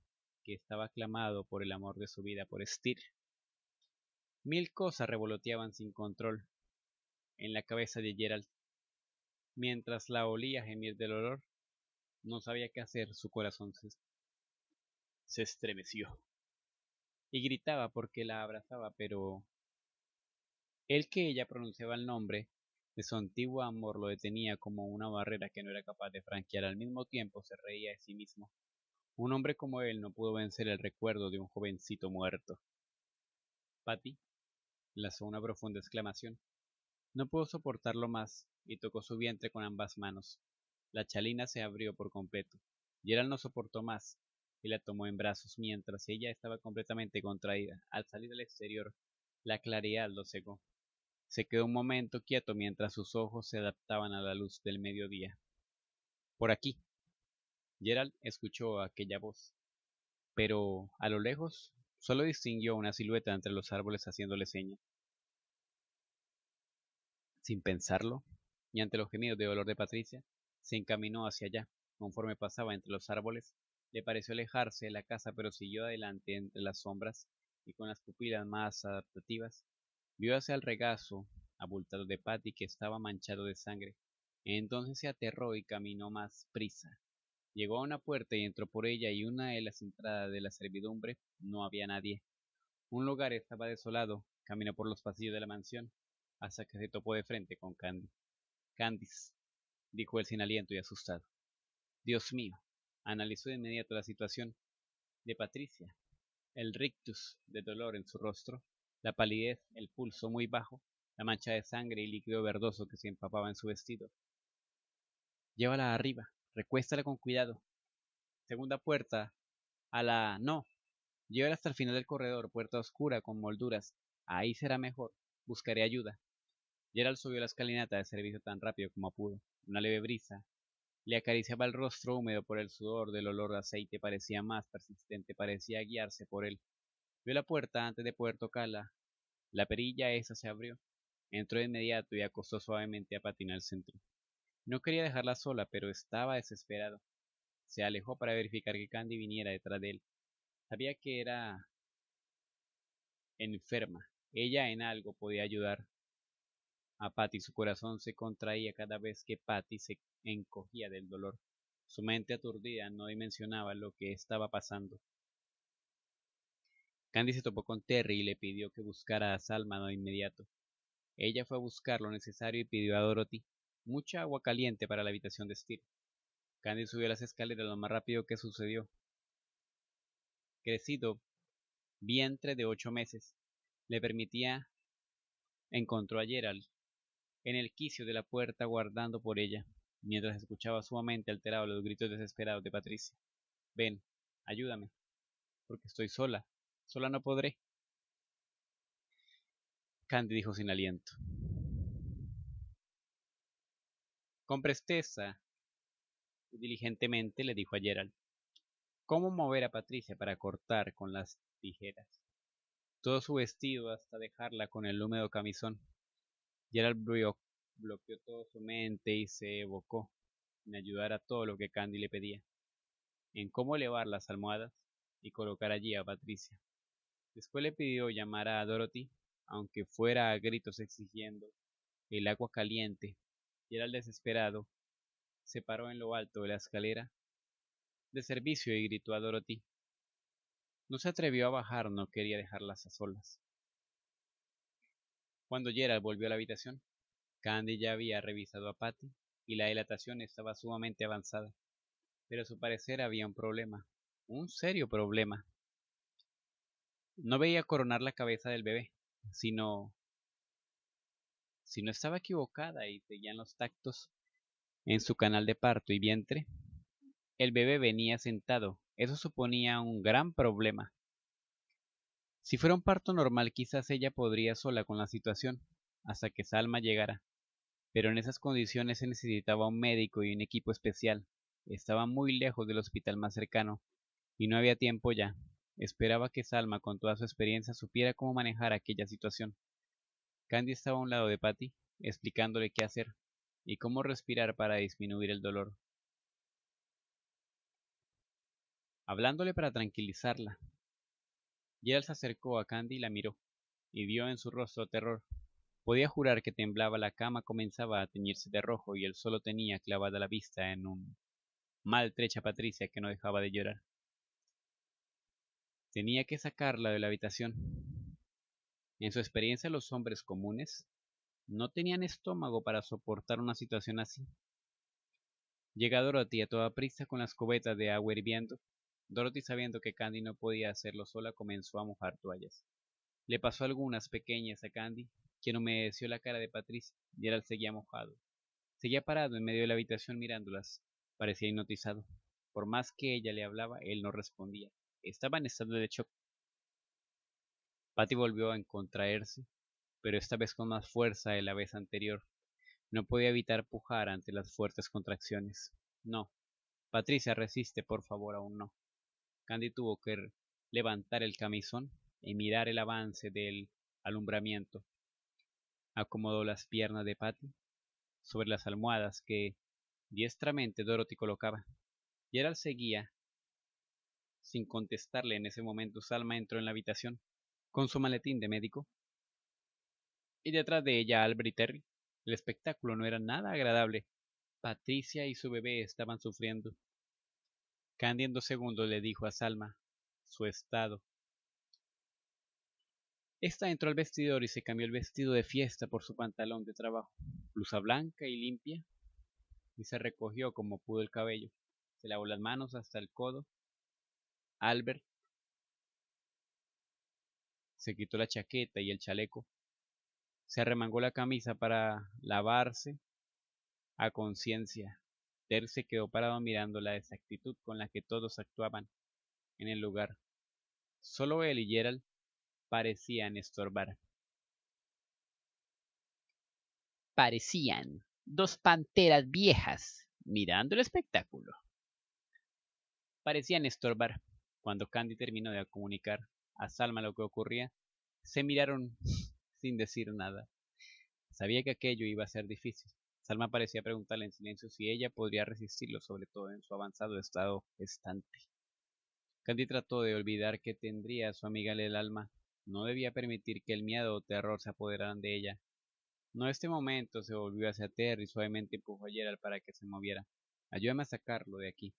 [SPEAKER 1] que estaba aclamado por el amor de su vida por Estir. Mil cosas revoloteaban sin control en la cabeza de Gerald. Mientras la olía gemir del olor, no sabía qué hacer, su corazón se, estremeció. Y gritaba porque la abrazaba, pero el que ella pronunciaba el nombre de su antiguo amor lo detenía como una barrera que no era capaz de franquear. Al mismo tiempo se reía de sí mismo. Un hombre como él no pudo vencer el recuerdo de un jovencito muerto. Patty lanzó una profunda exclamación. No pudo soportarlo más y tocó su vientre con ambas manos. La chalina se abrió por completo. Gerald no soportó más y la tomó en brazos mientras ella estaba completamente contraída. Al salir al exterior, la claridad lo cegó. Se quedó un momento quieto mientras sus ojos se adaptaban a la luz del mediodía. Por aquí. Gerald escuchó aquella voz, pero a lo lejos solo distinguió una silueta entre los árboles haciéndole seña. Sin pensarlo, y ante los gemidos de dolor de Patricia, se encaminó hacia allá. Conforme pasaba entre los árboles, le pareció alejarse de la casa, pero siguió adelante entre las sombras y con las pupilas más adaptativas, vio hacia el regazo abultado de Patty que estaba manchado de sangre. Entonces se aterró y caminó más prisa. Llegó a una puerta y entró por ella y una de las entradas de la servidumbre no había nadie. Un lugar estaba desolado, caminó por los pasillos de la mansión, hasta que se topó de frente con Candy. Candice, dijo él sin aliento y asustado. Dios mío, analizó de inmediato la situación de Patricia. El rictus de dolor en su rostro, la palidez, el pulso muy bajo, la mancha de sangre y líquido verdoso que se empapaba en su vestido. Llévala arriba, recuéstala con cuidado. Segunda puerta, a la... no. Llévala hasta el final del corredor, puerta oscura con molduras. Ahí será mejor. Buscaré ayuda. Gerald subió la escalinata de servicio tan rápido como pudo. Una leve brisa le acariciaba el rostro húmedo por el sudor, del olor de aceite parecía más persistente, parecía guiarse por él. Vio la puerta antes de poder tocarla. La perilla esa se abrió. Entró de inmediato y acostó suavemente a patinar el centro. No quería dejarla sola, pero estaba desesperado. Se alejó para verificar que Candy viniera detrás de él. Sabía que era enferma. Ella en algo podía ayudar, a Patty. Su corazón se contraía cada vez que Patty se encogía del dolor. Su mente aturdida no dimensionaba lo que estaba pasando. Candy se topó con Terry y le pidió que buscara a Salma de inmediato. Ella fue a buscar lo necesario y pidió a Dorothy mucha agua caliente para la habitación de Steve. Candy subió las escaleras lo más rápido que sucedió. Crecido, vientre de ocho meses, le permitía encontró a Gerald en el quicio de la puerta guardando por ella, mientras escuchaba sumamente alterado los gritos desesperados de Patricia. Ven, ayúdame, porque estoy sola, sola no podré. Candy dijo sin aliento. Con presteza y diligentemente le dijo a Gerald, ¿cómo mover a Patricia para cortar con las tijeras? Todo su vestido hasta dejarla con el húmedo camisón Gerald bloqueó todo su mente y se evocó en ayudar a todo lo que Candy le pedía, en cómo elevar las almohadas y colocar allí a Patricia. Después le pidió llamar a Dorothy, aunque fuera a gritos exigiendo el agua caliente. Gerald desesperado se paró en lo alto de la escalera de servicio y gritó a Dorothy. No se atrevió a bajar, no quería dejarlas a solas. Cuando Gerald volvió a la habitación, Candy ya había revisado a Patty y la dilatación estaba sumamente avanzada. Pero a su parecer había un problema, un serio problema. No veía coronar la cabeza del bebé, sino... Si no estaba equivocada y seguían los tactos en su canal de parto y vientre, el bebé venía sentado. Eso suponía un gran problema. Si fuera un parto normal, quizás ella podría sola con la situación, hasta que Salma llegara. Pero en esas condiciones se necesitaba un médico y un equipo especial. Estaba muy lejos del hospital más cercano, y no había tiempo ya. Esperaba que Salma, con toda su experiencia, supiera cómo manejar aquella situación. Candy estaba a un lado de Patty, explicándole qué hacer y cómo respirar para disminuir el dolor. Hablándole para tranquilizarla, Gerald se acercó a Candy y la miró, y vio en su rostro terror. Podía jurar que temblaba la cama, comenzaba a teñirse de rojo y él solo tenía clavada la vista en un maltrecha Patricia que no dejaba de llorar. Tenía que sacarla de la habitación. En su experiencia los hombres comunes no tenían estómago para soportar una situación así. Llega Dorothy a toda prisa con la escobeta de agua hirviendo Dorothy, sabiendo que Candy no podía hacerlo sola, comenzó a mojar toallas. Le pasó algunas pequeñas a Candy, quien humedeció la cara de Patricia, y él seguía mojado. Seguía parado en medio de la habitación mirándolas. Parecía hipnotizado. Por más que ella le hablaba, él no respondía. Estaba en estado de choque. Patty volvió a encontraerse, pero esta vez con más fuerza de la vez anterior. No podía evitar pujar ante las fuertes contracciones. No. Patricia, resiste, por favor, aún no. Candy tuvo que levantar el camisón y mirar el avance del alumbramiento. Acomodó las piernas de Patty sobre las almohadas que diestramente Dorothy colocaba. Gerald seguía. Sin contestarle en ese momento, Salma entró en la habitación con su maletín de médico. Y detrás de ella Albert Terry. El espectáculo no era nada agradable. Patricia y su bebé estaban sufriendo. Cándido segundo le dijo a Salma su estado. Esta entró al vestidor y se cambió el vestido de fiesta por su pantalón de trabajo, blusa blanca y limpia, y se recogió como pudo el cabello. Se lavó las manos hasta el codo. Albert se quitó la chaqueta y el chaleco. Se arremangó la camisa para lavarse a conciencia Ter se quedó parado mirando la exactitud con la que todos actuaban en el lugar. Solo él y Gerald parecían estorbar. Parecían dos panteras viejas mirando el espectáculo. Parecían estorbar. Cuando Candy terminó de comunicar a Salma lo que ocurría, se miraron [laughs] sin decir nada. Sabía que aquello iba a ser difícil, Salma parecía preguntarle en silencio si ella podría resistirlo, sobre todo en su avanzado estado estante. Candy trató de olvidar que tendría a su amiga el alma. No debía permitir que el miedo o terror se apoderaran de ella. No este momento se volvió hacia Terry y suavemente empujó a Gerald para que se moviera. Ayúdame a sacarlo de aquí,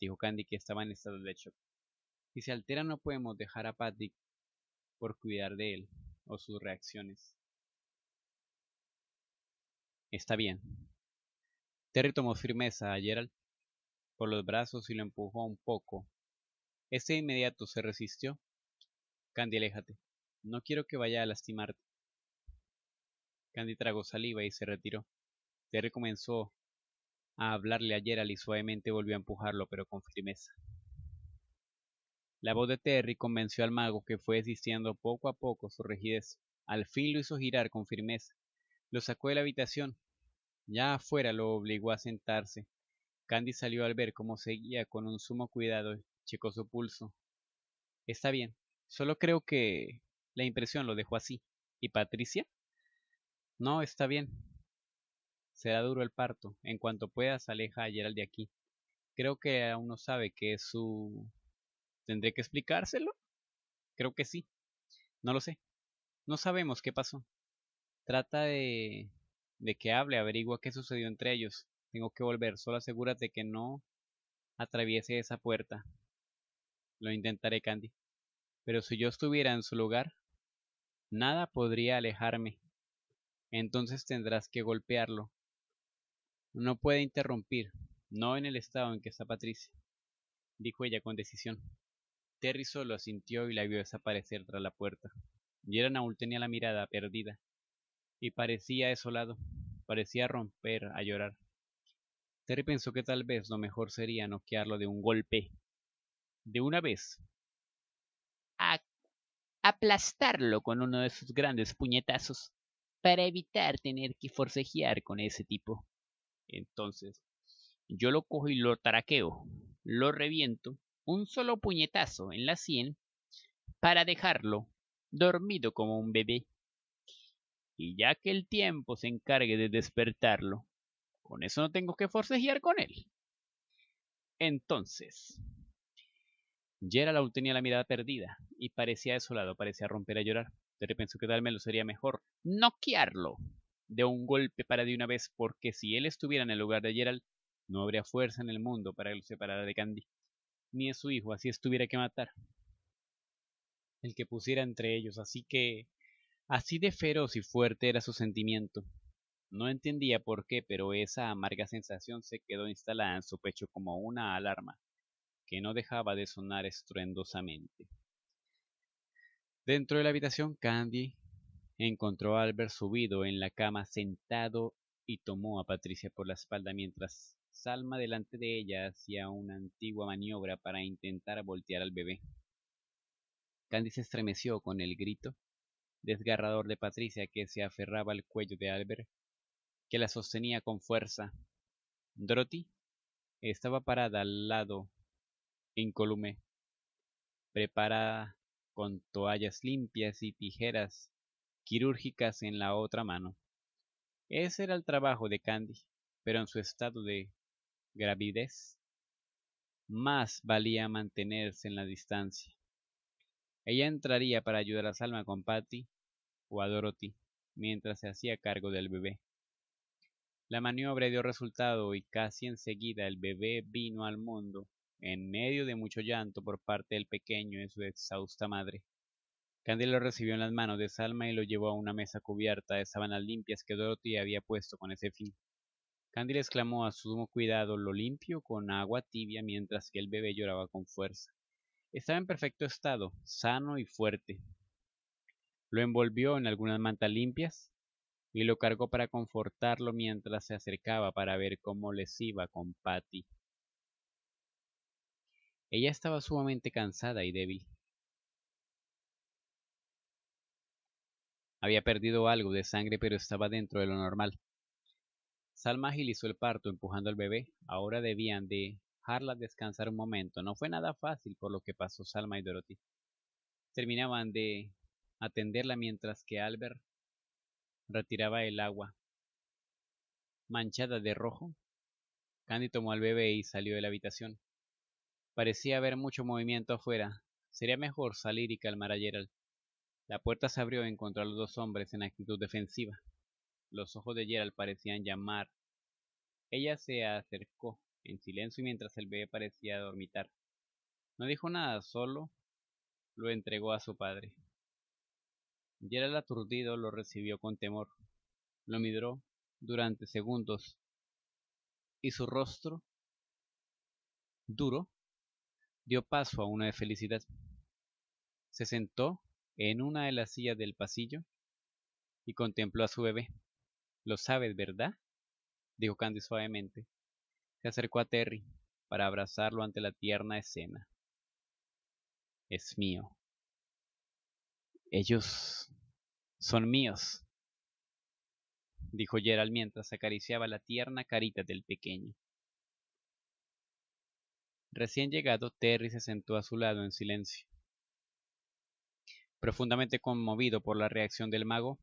[SPEAKER 1] dijo Candy que estaba en estado de shock. Si se altera no podemos dejar a Patrick por cuidar de él o sus reacciones. Está bien. Terry tomó firmeza a Gerald por los brazos y lo empujó un poco. Este inmediato se resistió. Candy, aléjate. No quiero que vaya a lastimarte. Candy tragó saliva y se retiró. Terry comenzó a hablarle a Gerald y suavemente volvió a empujarlo, pero con firmeza. La voz de Terry convenció al mago que fue desistiendo poco a poco su rigidez. Al fin lo hizo girar con firmeza. Lo sacó de la habitación. Ya afuera lo obligó a sentarse. Candy salió al ver cómo seguía con un sumo cuidado y checó su pulso. Está bien, solo creo que la impresión lo dejó así. ¿Y Patricia? No, está bien. Será duro el parto. En cuanto puedas, aleja a Gerald de aquí. Creo que aún no sabe que es su... ¿Tendré que explicárselo? Creo que sí. No lo sé. No sabemos qué pasó. Trata de de que hable, averigua qué sucedió entre ellos. Tengo que volver, solo asegúrate que no atraviese esa puerta. Lo intentaré, Candy. Pero si yo estuviera en su lugar, nada podría alejarme. Entonces tendrás que golpearlo. No puede interrumpir, no en el estado en que está Patricia, dijo ella con decisión. Terry solo asintió y la vio desaparecer tras la puerta. aún tenía la mirada perdida y parecía desolado, parecía romper a llorar. Terry pensó que tal vez lo mejor sería noquearlo de un golpe. De una vez. A aplastarlo con uno de sus grandes puñetazos para evitar tener que forcejear con ese tipo. Entonces, yo lo cojo y lo taraqueo, lo reviento, un solo puñetazo en la sien, para dejarlo dormido como un bebé y ya que el tiempo se encargue de despertarlo, con eso no tengo que forcejear con él. Entonces, Gerald tenía la mirada perdida y parecía desolado, parecía romper a llorar. Pero pensó que lo sería mejor noquearlo de un golpe para de una vez, porque si él estuviera en el lugar de Gerald, no habría fuerza en el mundo para que lo separara de Candy, ni de su hijo, así estuviera que matar. El que pusiera entre ellos, así que Así de feroz y fuerte era su sentimiento. No entendía por qué, pero esa amarga sensación se quedó instalada en su pecho como una alarma, que no dejaba de sonar estruendosamente. Dentro de la habitación, Candy encontró a Albert subido en la cama, sentado, y tomó a Patricia por la espalda mientras Salma delante de ella hacía una antigua maniobra para intentar voltear al bebé. Candy se estremeció con el grito desgarrador de Patricia que se aferraba al cuello de Albert, que la sostenía con fuerza. Dorothy estaba parada al lado, incólume, preparada con toallas limpias y tijeras quirúrgicas en la otra mano. Ese era el trabajo de Candy, pero en su estado de gravidez, más valía mantenerse en la distancia. Ella entraría para ayudar a Salma con Patty a Dorothy mientras se hacía cargo del bebé. La maniobra dio resultado y casi enseguida el bebé vino al mundo, en medio de mucho llanto por parte del pequeño y su exhausta madre. Candy lo recibió en las manos de Salma y lo llevó a una mesa cubierta de sábanas limpias que Dorothy había puesto con ese fin. Candy exclamó a sumo cuidado lo limpio con agua tibia mientras que el bebé lloraba con fuerza. Estaba en perfecto estado, sano y fuerte, lo envolvió en algunas mantas limpias y lo cargó para confortarlo mientras se acercaba para ver cómo les iba con Patty. Ella estaba sumamente cansada y débil. Había perdido algo de sangre, pero estaba dentro de lo normal. Salma agilizó el parto empujando al bebé. Ahora debían dejarla descansar un momento. No fue nada fácil por lo que pasó Salma y Dorothy. Terminaban de atenderla mientras que Albert retiraba el agua. Manchada de rojo, Candy tomó al bebé y salió de la habitación. Parecía haber mucho movimiento afuera. Sería mejor salir y calmar a Gerald. La puerta se abrió y encontró a los dos hombres en actitud defensiva. Los ojos de Gerald parecían llamar. Ella se acercó en silencio mientras el bebé parecía dormitar. No dijo nada, solo lo entregó a su padre el aturdido lo recibió con temor. Lo miró durante segundos y su rostro, duro, dio paso a una de felicidad. Se sentó en una de las sillas del pasillo y contempló a su bebé. ¿Lo sabes, verdad? dijo Candy suavemente. Se acercó a Terry para abrazarlo ante la tierna escena. Es mío, ellos son míos, dijo Gerald mientras acariciaba la tierna carita del pequeño. Recién llegado, Terry se sentó a su lado en silencio. Profundamente conmovido por la reacción del mago,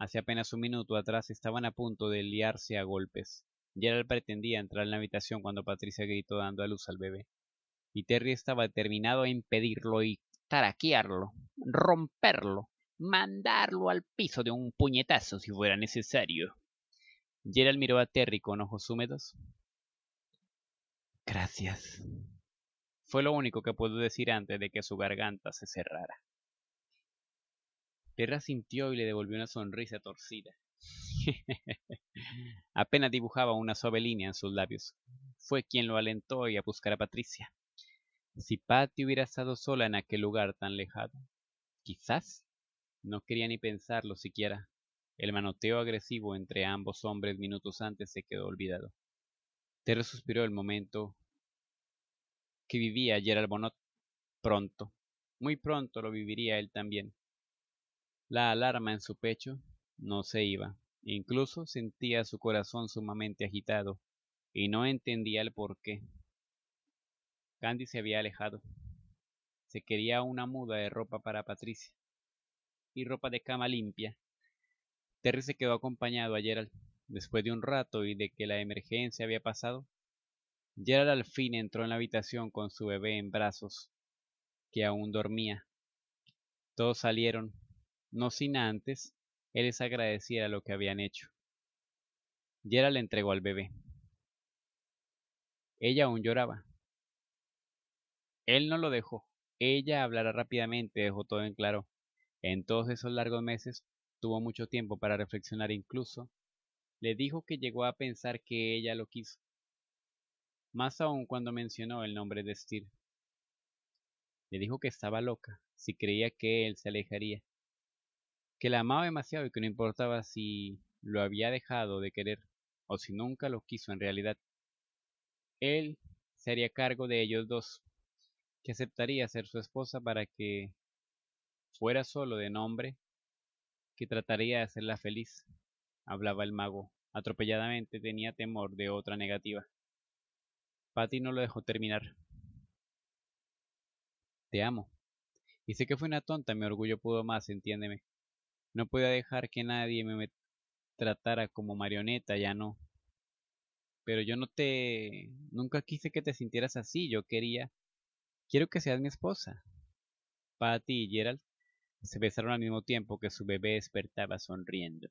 [SPEAKER 1] hace apenas un minuto atrás estaban a punto de liarse a golpes. Gerald pretendía entrar en la habitación cuando Patricia gritó dando a luz al bebé, y Terry estaba determinado a impedirlo y taraquearlo, romperlo, mandarlo al piso de un puñetazo si fuera necesario. Gerald miró a Terry con ojos húmedos. Gracias. Fue lo único que pudo decir antes de que su garganta se cerrara. Terra sintió y le devolvió una sonrisa torcida. [laughs] Apenas dibujaba una suave línea en sus labios. Fue quien lo alentó y a buscar a Patricia. Si Patty hubiera estado sola en aquel lugar tan lejano, quizás no quería ni pensarlo siquiera. El manoteo agresivo entre ambos hombres minutos antes se quedó olvidado. pero suspiró el momento que vivía Gerald Bonot. Pronto, muy pronto lo viviría él también. La alarma en su pecho no se iba. Incluso sentía su corazón sumamente agitado y no entendía el por qué. Candy se había alejado. Se quería una muda de ropa para Patricia y ropa de cama limpia. Terry se quedó acompañado a Gerald. Después de un rato y de que la emergencia había pasado, Gerald al fin entró en la habitación con su bebé en brazos, que aún dormía. Todos salieron, no sin antes él les agradeciera lo que habían hecho. Gerald le entregó al bebé. Ella aún lloraba. Él no lo dejó. Ella hablará rápidamente, dejó todo en claro. En todos esos largos meses tuvo mucho tiempo para reflexionar incluso. Le dijo que llegó a pensar que ella lo quiso. Más aún cuando mencionó el nombre de Steve. Le dijo que estaba loca, si creía que él se alejaría. Que la amaba demasiado y que no importaba si lo había dejado de querer o si nunca lo quiso en realidad. Él se haría cargo de ellos dos, que aceptaría ser su esposa para que fuera solo de nombre, que trataría de hacerla feliz, hablaba el mago. Atropelladamente tenía temor de otra negativa. Patty no lo dejó terminar. Te amo. Y sé que fue una tonta, mi orgullo pudo más, entiéndeme. No podía dejar que nadie me tratara como marioneta, ya no. Pero yo no te... Nunca quise que te sintieras así, yo quería Quiero que seas mi esposa. Patty y Gerald se besaron al mismo tiempo que su bebé despertaba sonriendo.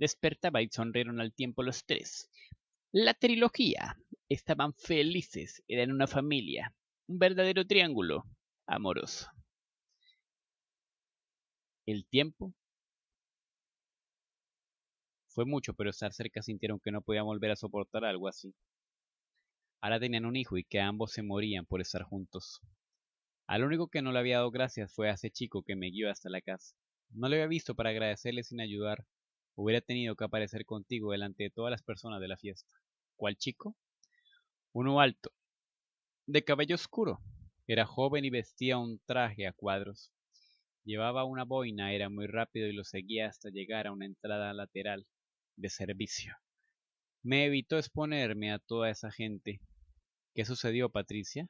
[SPEAKER 1] Despertaba y sonrieron al tiempo los tres. La trilogía. Estaban felices, eran una familia, un verdadero triángulo amoroso. El tiempo fue mucho, pero estar cerca sintieron que no podían volver a soportar algo así. Ahora tenían un hijo y que ambos se morían por estar juntos. Al único que no le había dado gracias fue a ese chico que me guió hasta la casa. No le había visto para agradecerle sin ayudar. Hubiera tenido que aparecer contigo delante de todas las personas de la fiesta. ¿Cuál chico? Uno alto, de cabello oscuro, era joven y vestía un traje a cuadros. Llevaba una boina, era muy rápido y lo seguía hasta llegar a una entrada lateral de servicio. Me evitó exponerme a toda esa gente. ¿Qué sucedió, Patricia?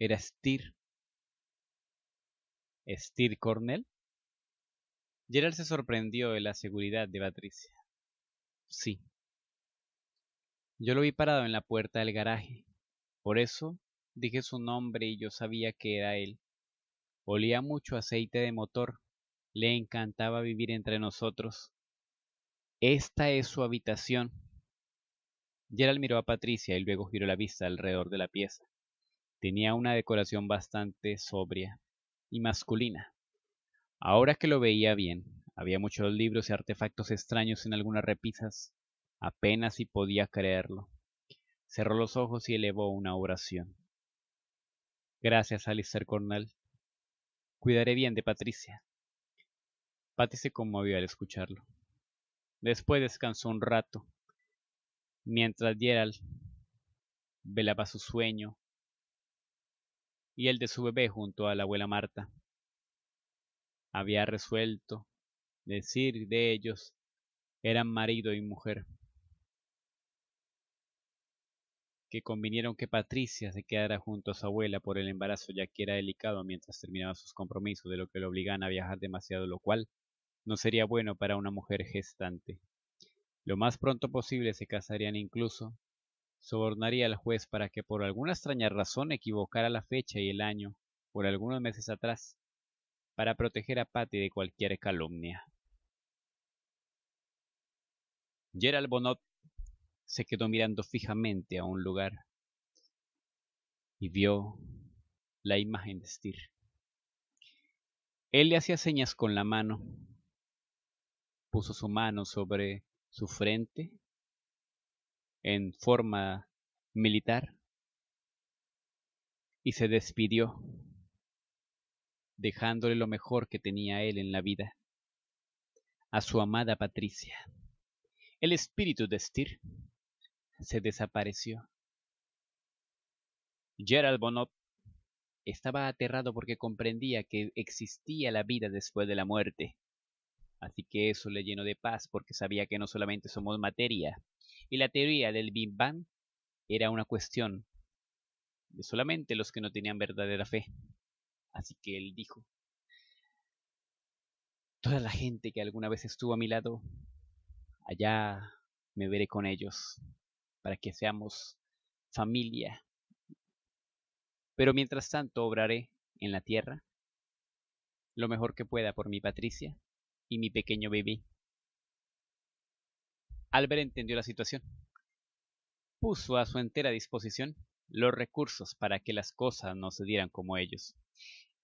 [SPEAKER 1] Era Stir. Stir Cornell? Gerald se sorprendió de la seguridad de Patricia. Sí. Yo lo vi parado en la puerta del garaje. Por eso dije su nombre y yo sabía que era él. Olía mucho aceite de motor. Le encantaba vivir entre nosotros. Esta es su habitación. Gerald miró a Patricia y luego giró la vista alrededor de la pieza. Tenía una decoración bastante sobria y masculina. Ahora que lo veía bien, había muchos libros y artefactos extraños en algunas repisas. Apenas si podía creerlo cerró los ojos y elevó una oración. Gracias, Alistair Cornell. Cuidaré bien de Patricia. Patty se conmovió al escucharlo. Después descansó un rato, mientras Gerald velaba su sueño y el de su bebé junto a la abuela Marta. Había resuelto decir de ellos eran marido y mujer. que convinieron que Patricia se quedara junto a su abuela por el embarazo ya que era delicado mientras terminaba sus compromisos, de lo que lo obligaban a viajar demasiado, lo cual no sería bueno para una mujer gestante. Lo más pronto posible se casarían incluso. Sobornaría al juez para que por alguna extraña razón equivocara la fecha y el año por algunos meses atrás, para proteger a Patty de cualquier calumnia. Gerald Bonot se quedó mirando fijamente a un lugar y vio la imagen de Stir. Él le hacía señas con la mano, puso su mano sobre su frente en forma militar y se despidió, dejándole lo mejor que tenía él en la vida, a su amada Patricia. El espíritu de Stir se desapareció. Gerald Bonop estaba aterrado porque comprendía que existía la vida después de la muerte. Así que eso le llenó de paz porque sabía que no solamente somos materia, y la teoría del Big Bang era una cuestión de solamente los que no tenían verdadera fe. Así que él dijo, toda la gente que alguna vez estuvo a mi lado, allá me veré con ellos, para que seamos familia. Pero mientras tanto obraré en la tierra lo mejor que pueda por mi Patricia y mi pequeño bebé. Albert entendió la situación. Puso a su entera disposición los recursos para que las cosas no se dieran como ellos.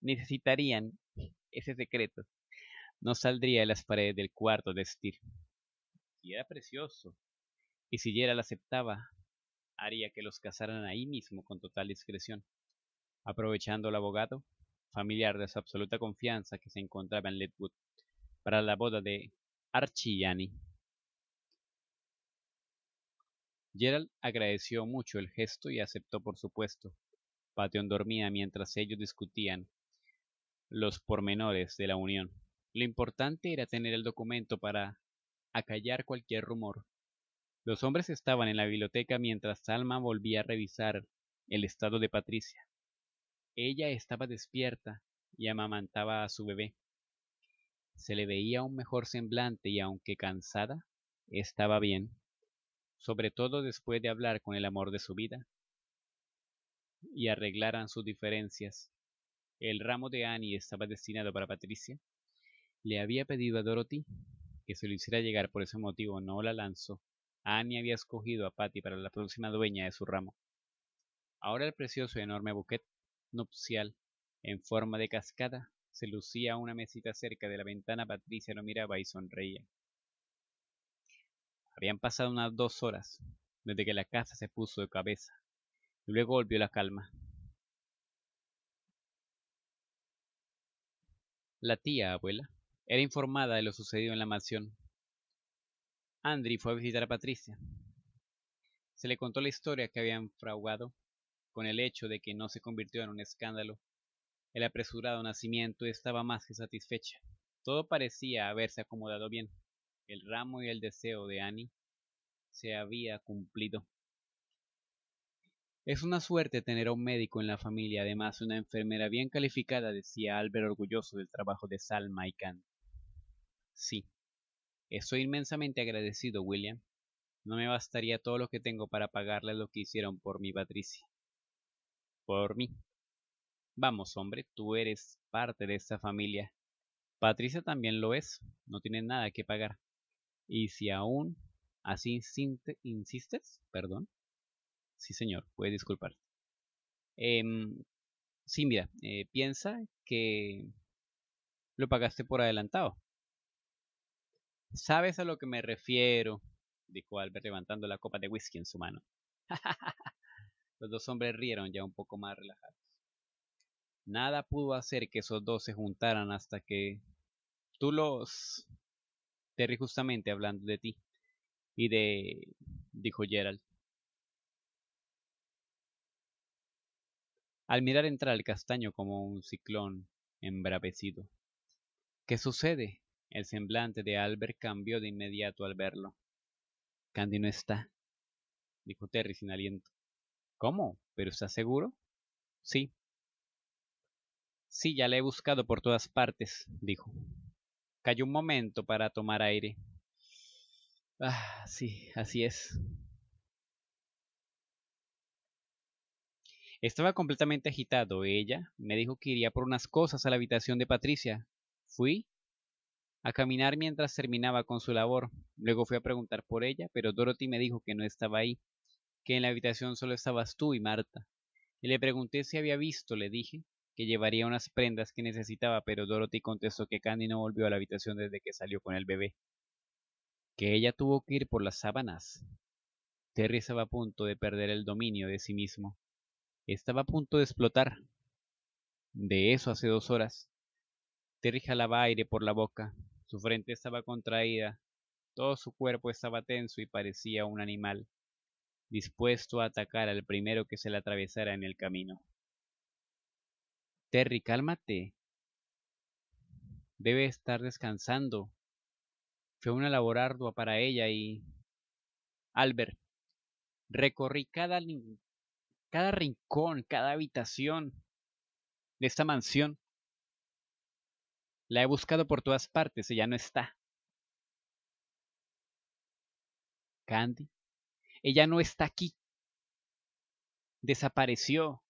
[SPEAKER 1] Necesitarían ese secreto. No saldría de las paredes del cuarto de Stir. Y era precioso, y si Gerald aceptaba, haría que los casaran ahí mismo con total discreción. Aprovechando al abogado, familiar de su absoluta confianza que se encontraba en Letwood para la boda de Archie y Annie. Gerald agradeció mucho el gesto y aceptó por supuesto. patión dormía mientras ellos discutían los pormenores de la unión. Lo importante era tener el documento para acallar cualquier rumor. Los hombres estaban en la biblioteca mientras Salma volvía a revisar el estado de Patricia. Ella estaba despierta y amamantaba a su bebé. Se le veía un mejor semblante y aunque cansada, estaba bien, sobre todo después de hablar con el amor de su vida y arreglaran sus diferencias. El ramo de Annie estaba destinado para Patricia. Le había pedido a Dorothy que se lo hiciera llegar por ese motivo, no la lanzó Annie había escogido a Patty para la próxima dueña de su ramo. Ahora el precioso y enorme buquete nupcial, en forma de cascada, se lucía a una mesita cerca de la ventana. Patricia lo miraba y sonreía. Habían pasado unas dos horas desde que la casa se puso de cabeza. Y luego volvió la calma. La tía abuela era informada de lo sucedido en la mansión Andri fue a visitar a Patricia. Se le contó la historia que habían fraguado, con el hecho de que no se convirtió en un escándalo. El apresurado nacimiento estaba más que satisfecha. Todo parecía haberse acomodado bien. El ramo y el deseo de Annie se había cumplido. Es una suerte tener a un médico en la familia, además una enfermera bien calificada, decía Albert orgulloso del trabajo de Salma y Khan. Sí, Estoy inmensamente agradecido, William. No me bastaría todo lo que tengo para pagarle lo que hicieron por mi Patricia. Por mí. Vamos, hombre, tú eres parte de esta familia. Patricia también lo es, no tiene nada que pagar. Y si aún así insistes, perdón. Sí, señor, puede disculparte. Em, eh, piensa que lo pagaste por adelantado. ¿Sabes a lo que me refiero? dijo Albert levantando la copa de whisky en su mano. [laughs] Los dos hombres rieron ya un poco más relajados. Nada pudo hacer que esos dos se juntaran hasta que tú los... Terry justamente hablando de ti y de... dijo Gerald. Al mirar entrar el castaño como un ciclón embravecido. ¿Qué sucede? El semblante de Albert cambió de inmediato al verlo. Candy no está, dijo Terry sin aliento. ¿Cómo? ¿Pero estás seguro? Sí. Sí, ya la he buscado por todas partes, dijo. Cayó un momento para tomar aire. Ah, sí, así es. Estaba completamente agitado. Ella me dijo que iría por unas cosas a la habitación de Patricia. Fui a caminar mientras terminaba con su labor. Luego fui a preguntar por ella, pero Dorothy me dijo que no estaba ahí, que en la habitación solo estabas tú y Marta. Y le pregunté si había visto, le dije, que llevaría unas prendas que necesitaba, pero Dorothy contestó que Candy no volvió a la habitación desde que salió con el bebé. Que ella tuvo que ir por las sábanas. Terry estaba a punto de perder el dominio de sí mismo. Estaba a punto de explotar. De eso hace dos horas. Terry jalaba aire por la boca, su frente estaba contraída, todo su cuerpo estaba tenso y parecía un animal, dispuesto a atacar al primero que se le atravesara en el camino. Terry, cálmate. Debe estar descansando. Fue una labor ardua para ella y... Albert, recorrí cada, cada rincón, cada habitación de esta mansión la he buscado por todas partes, ella no está. Candy, ella no está aquí. Desapareció.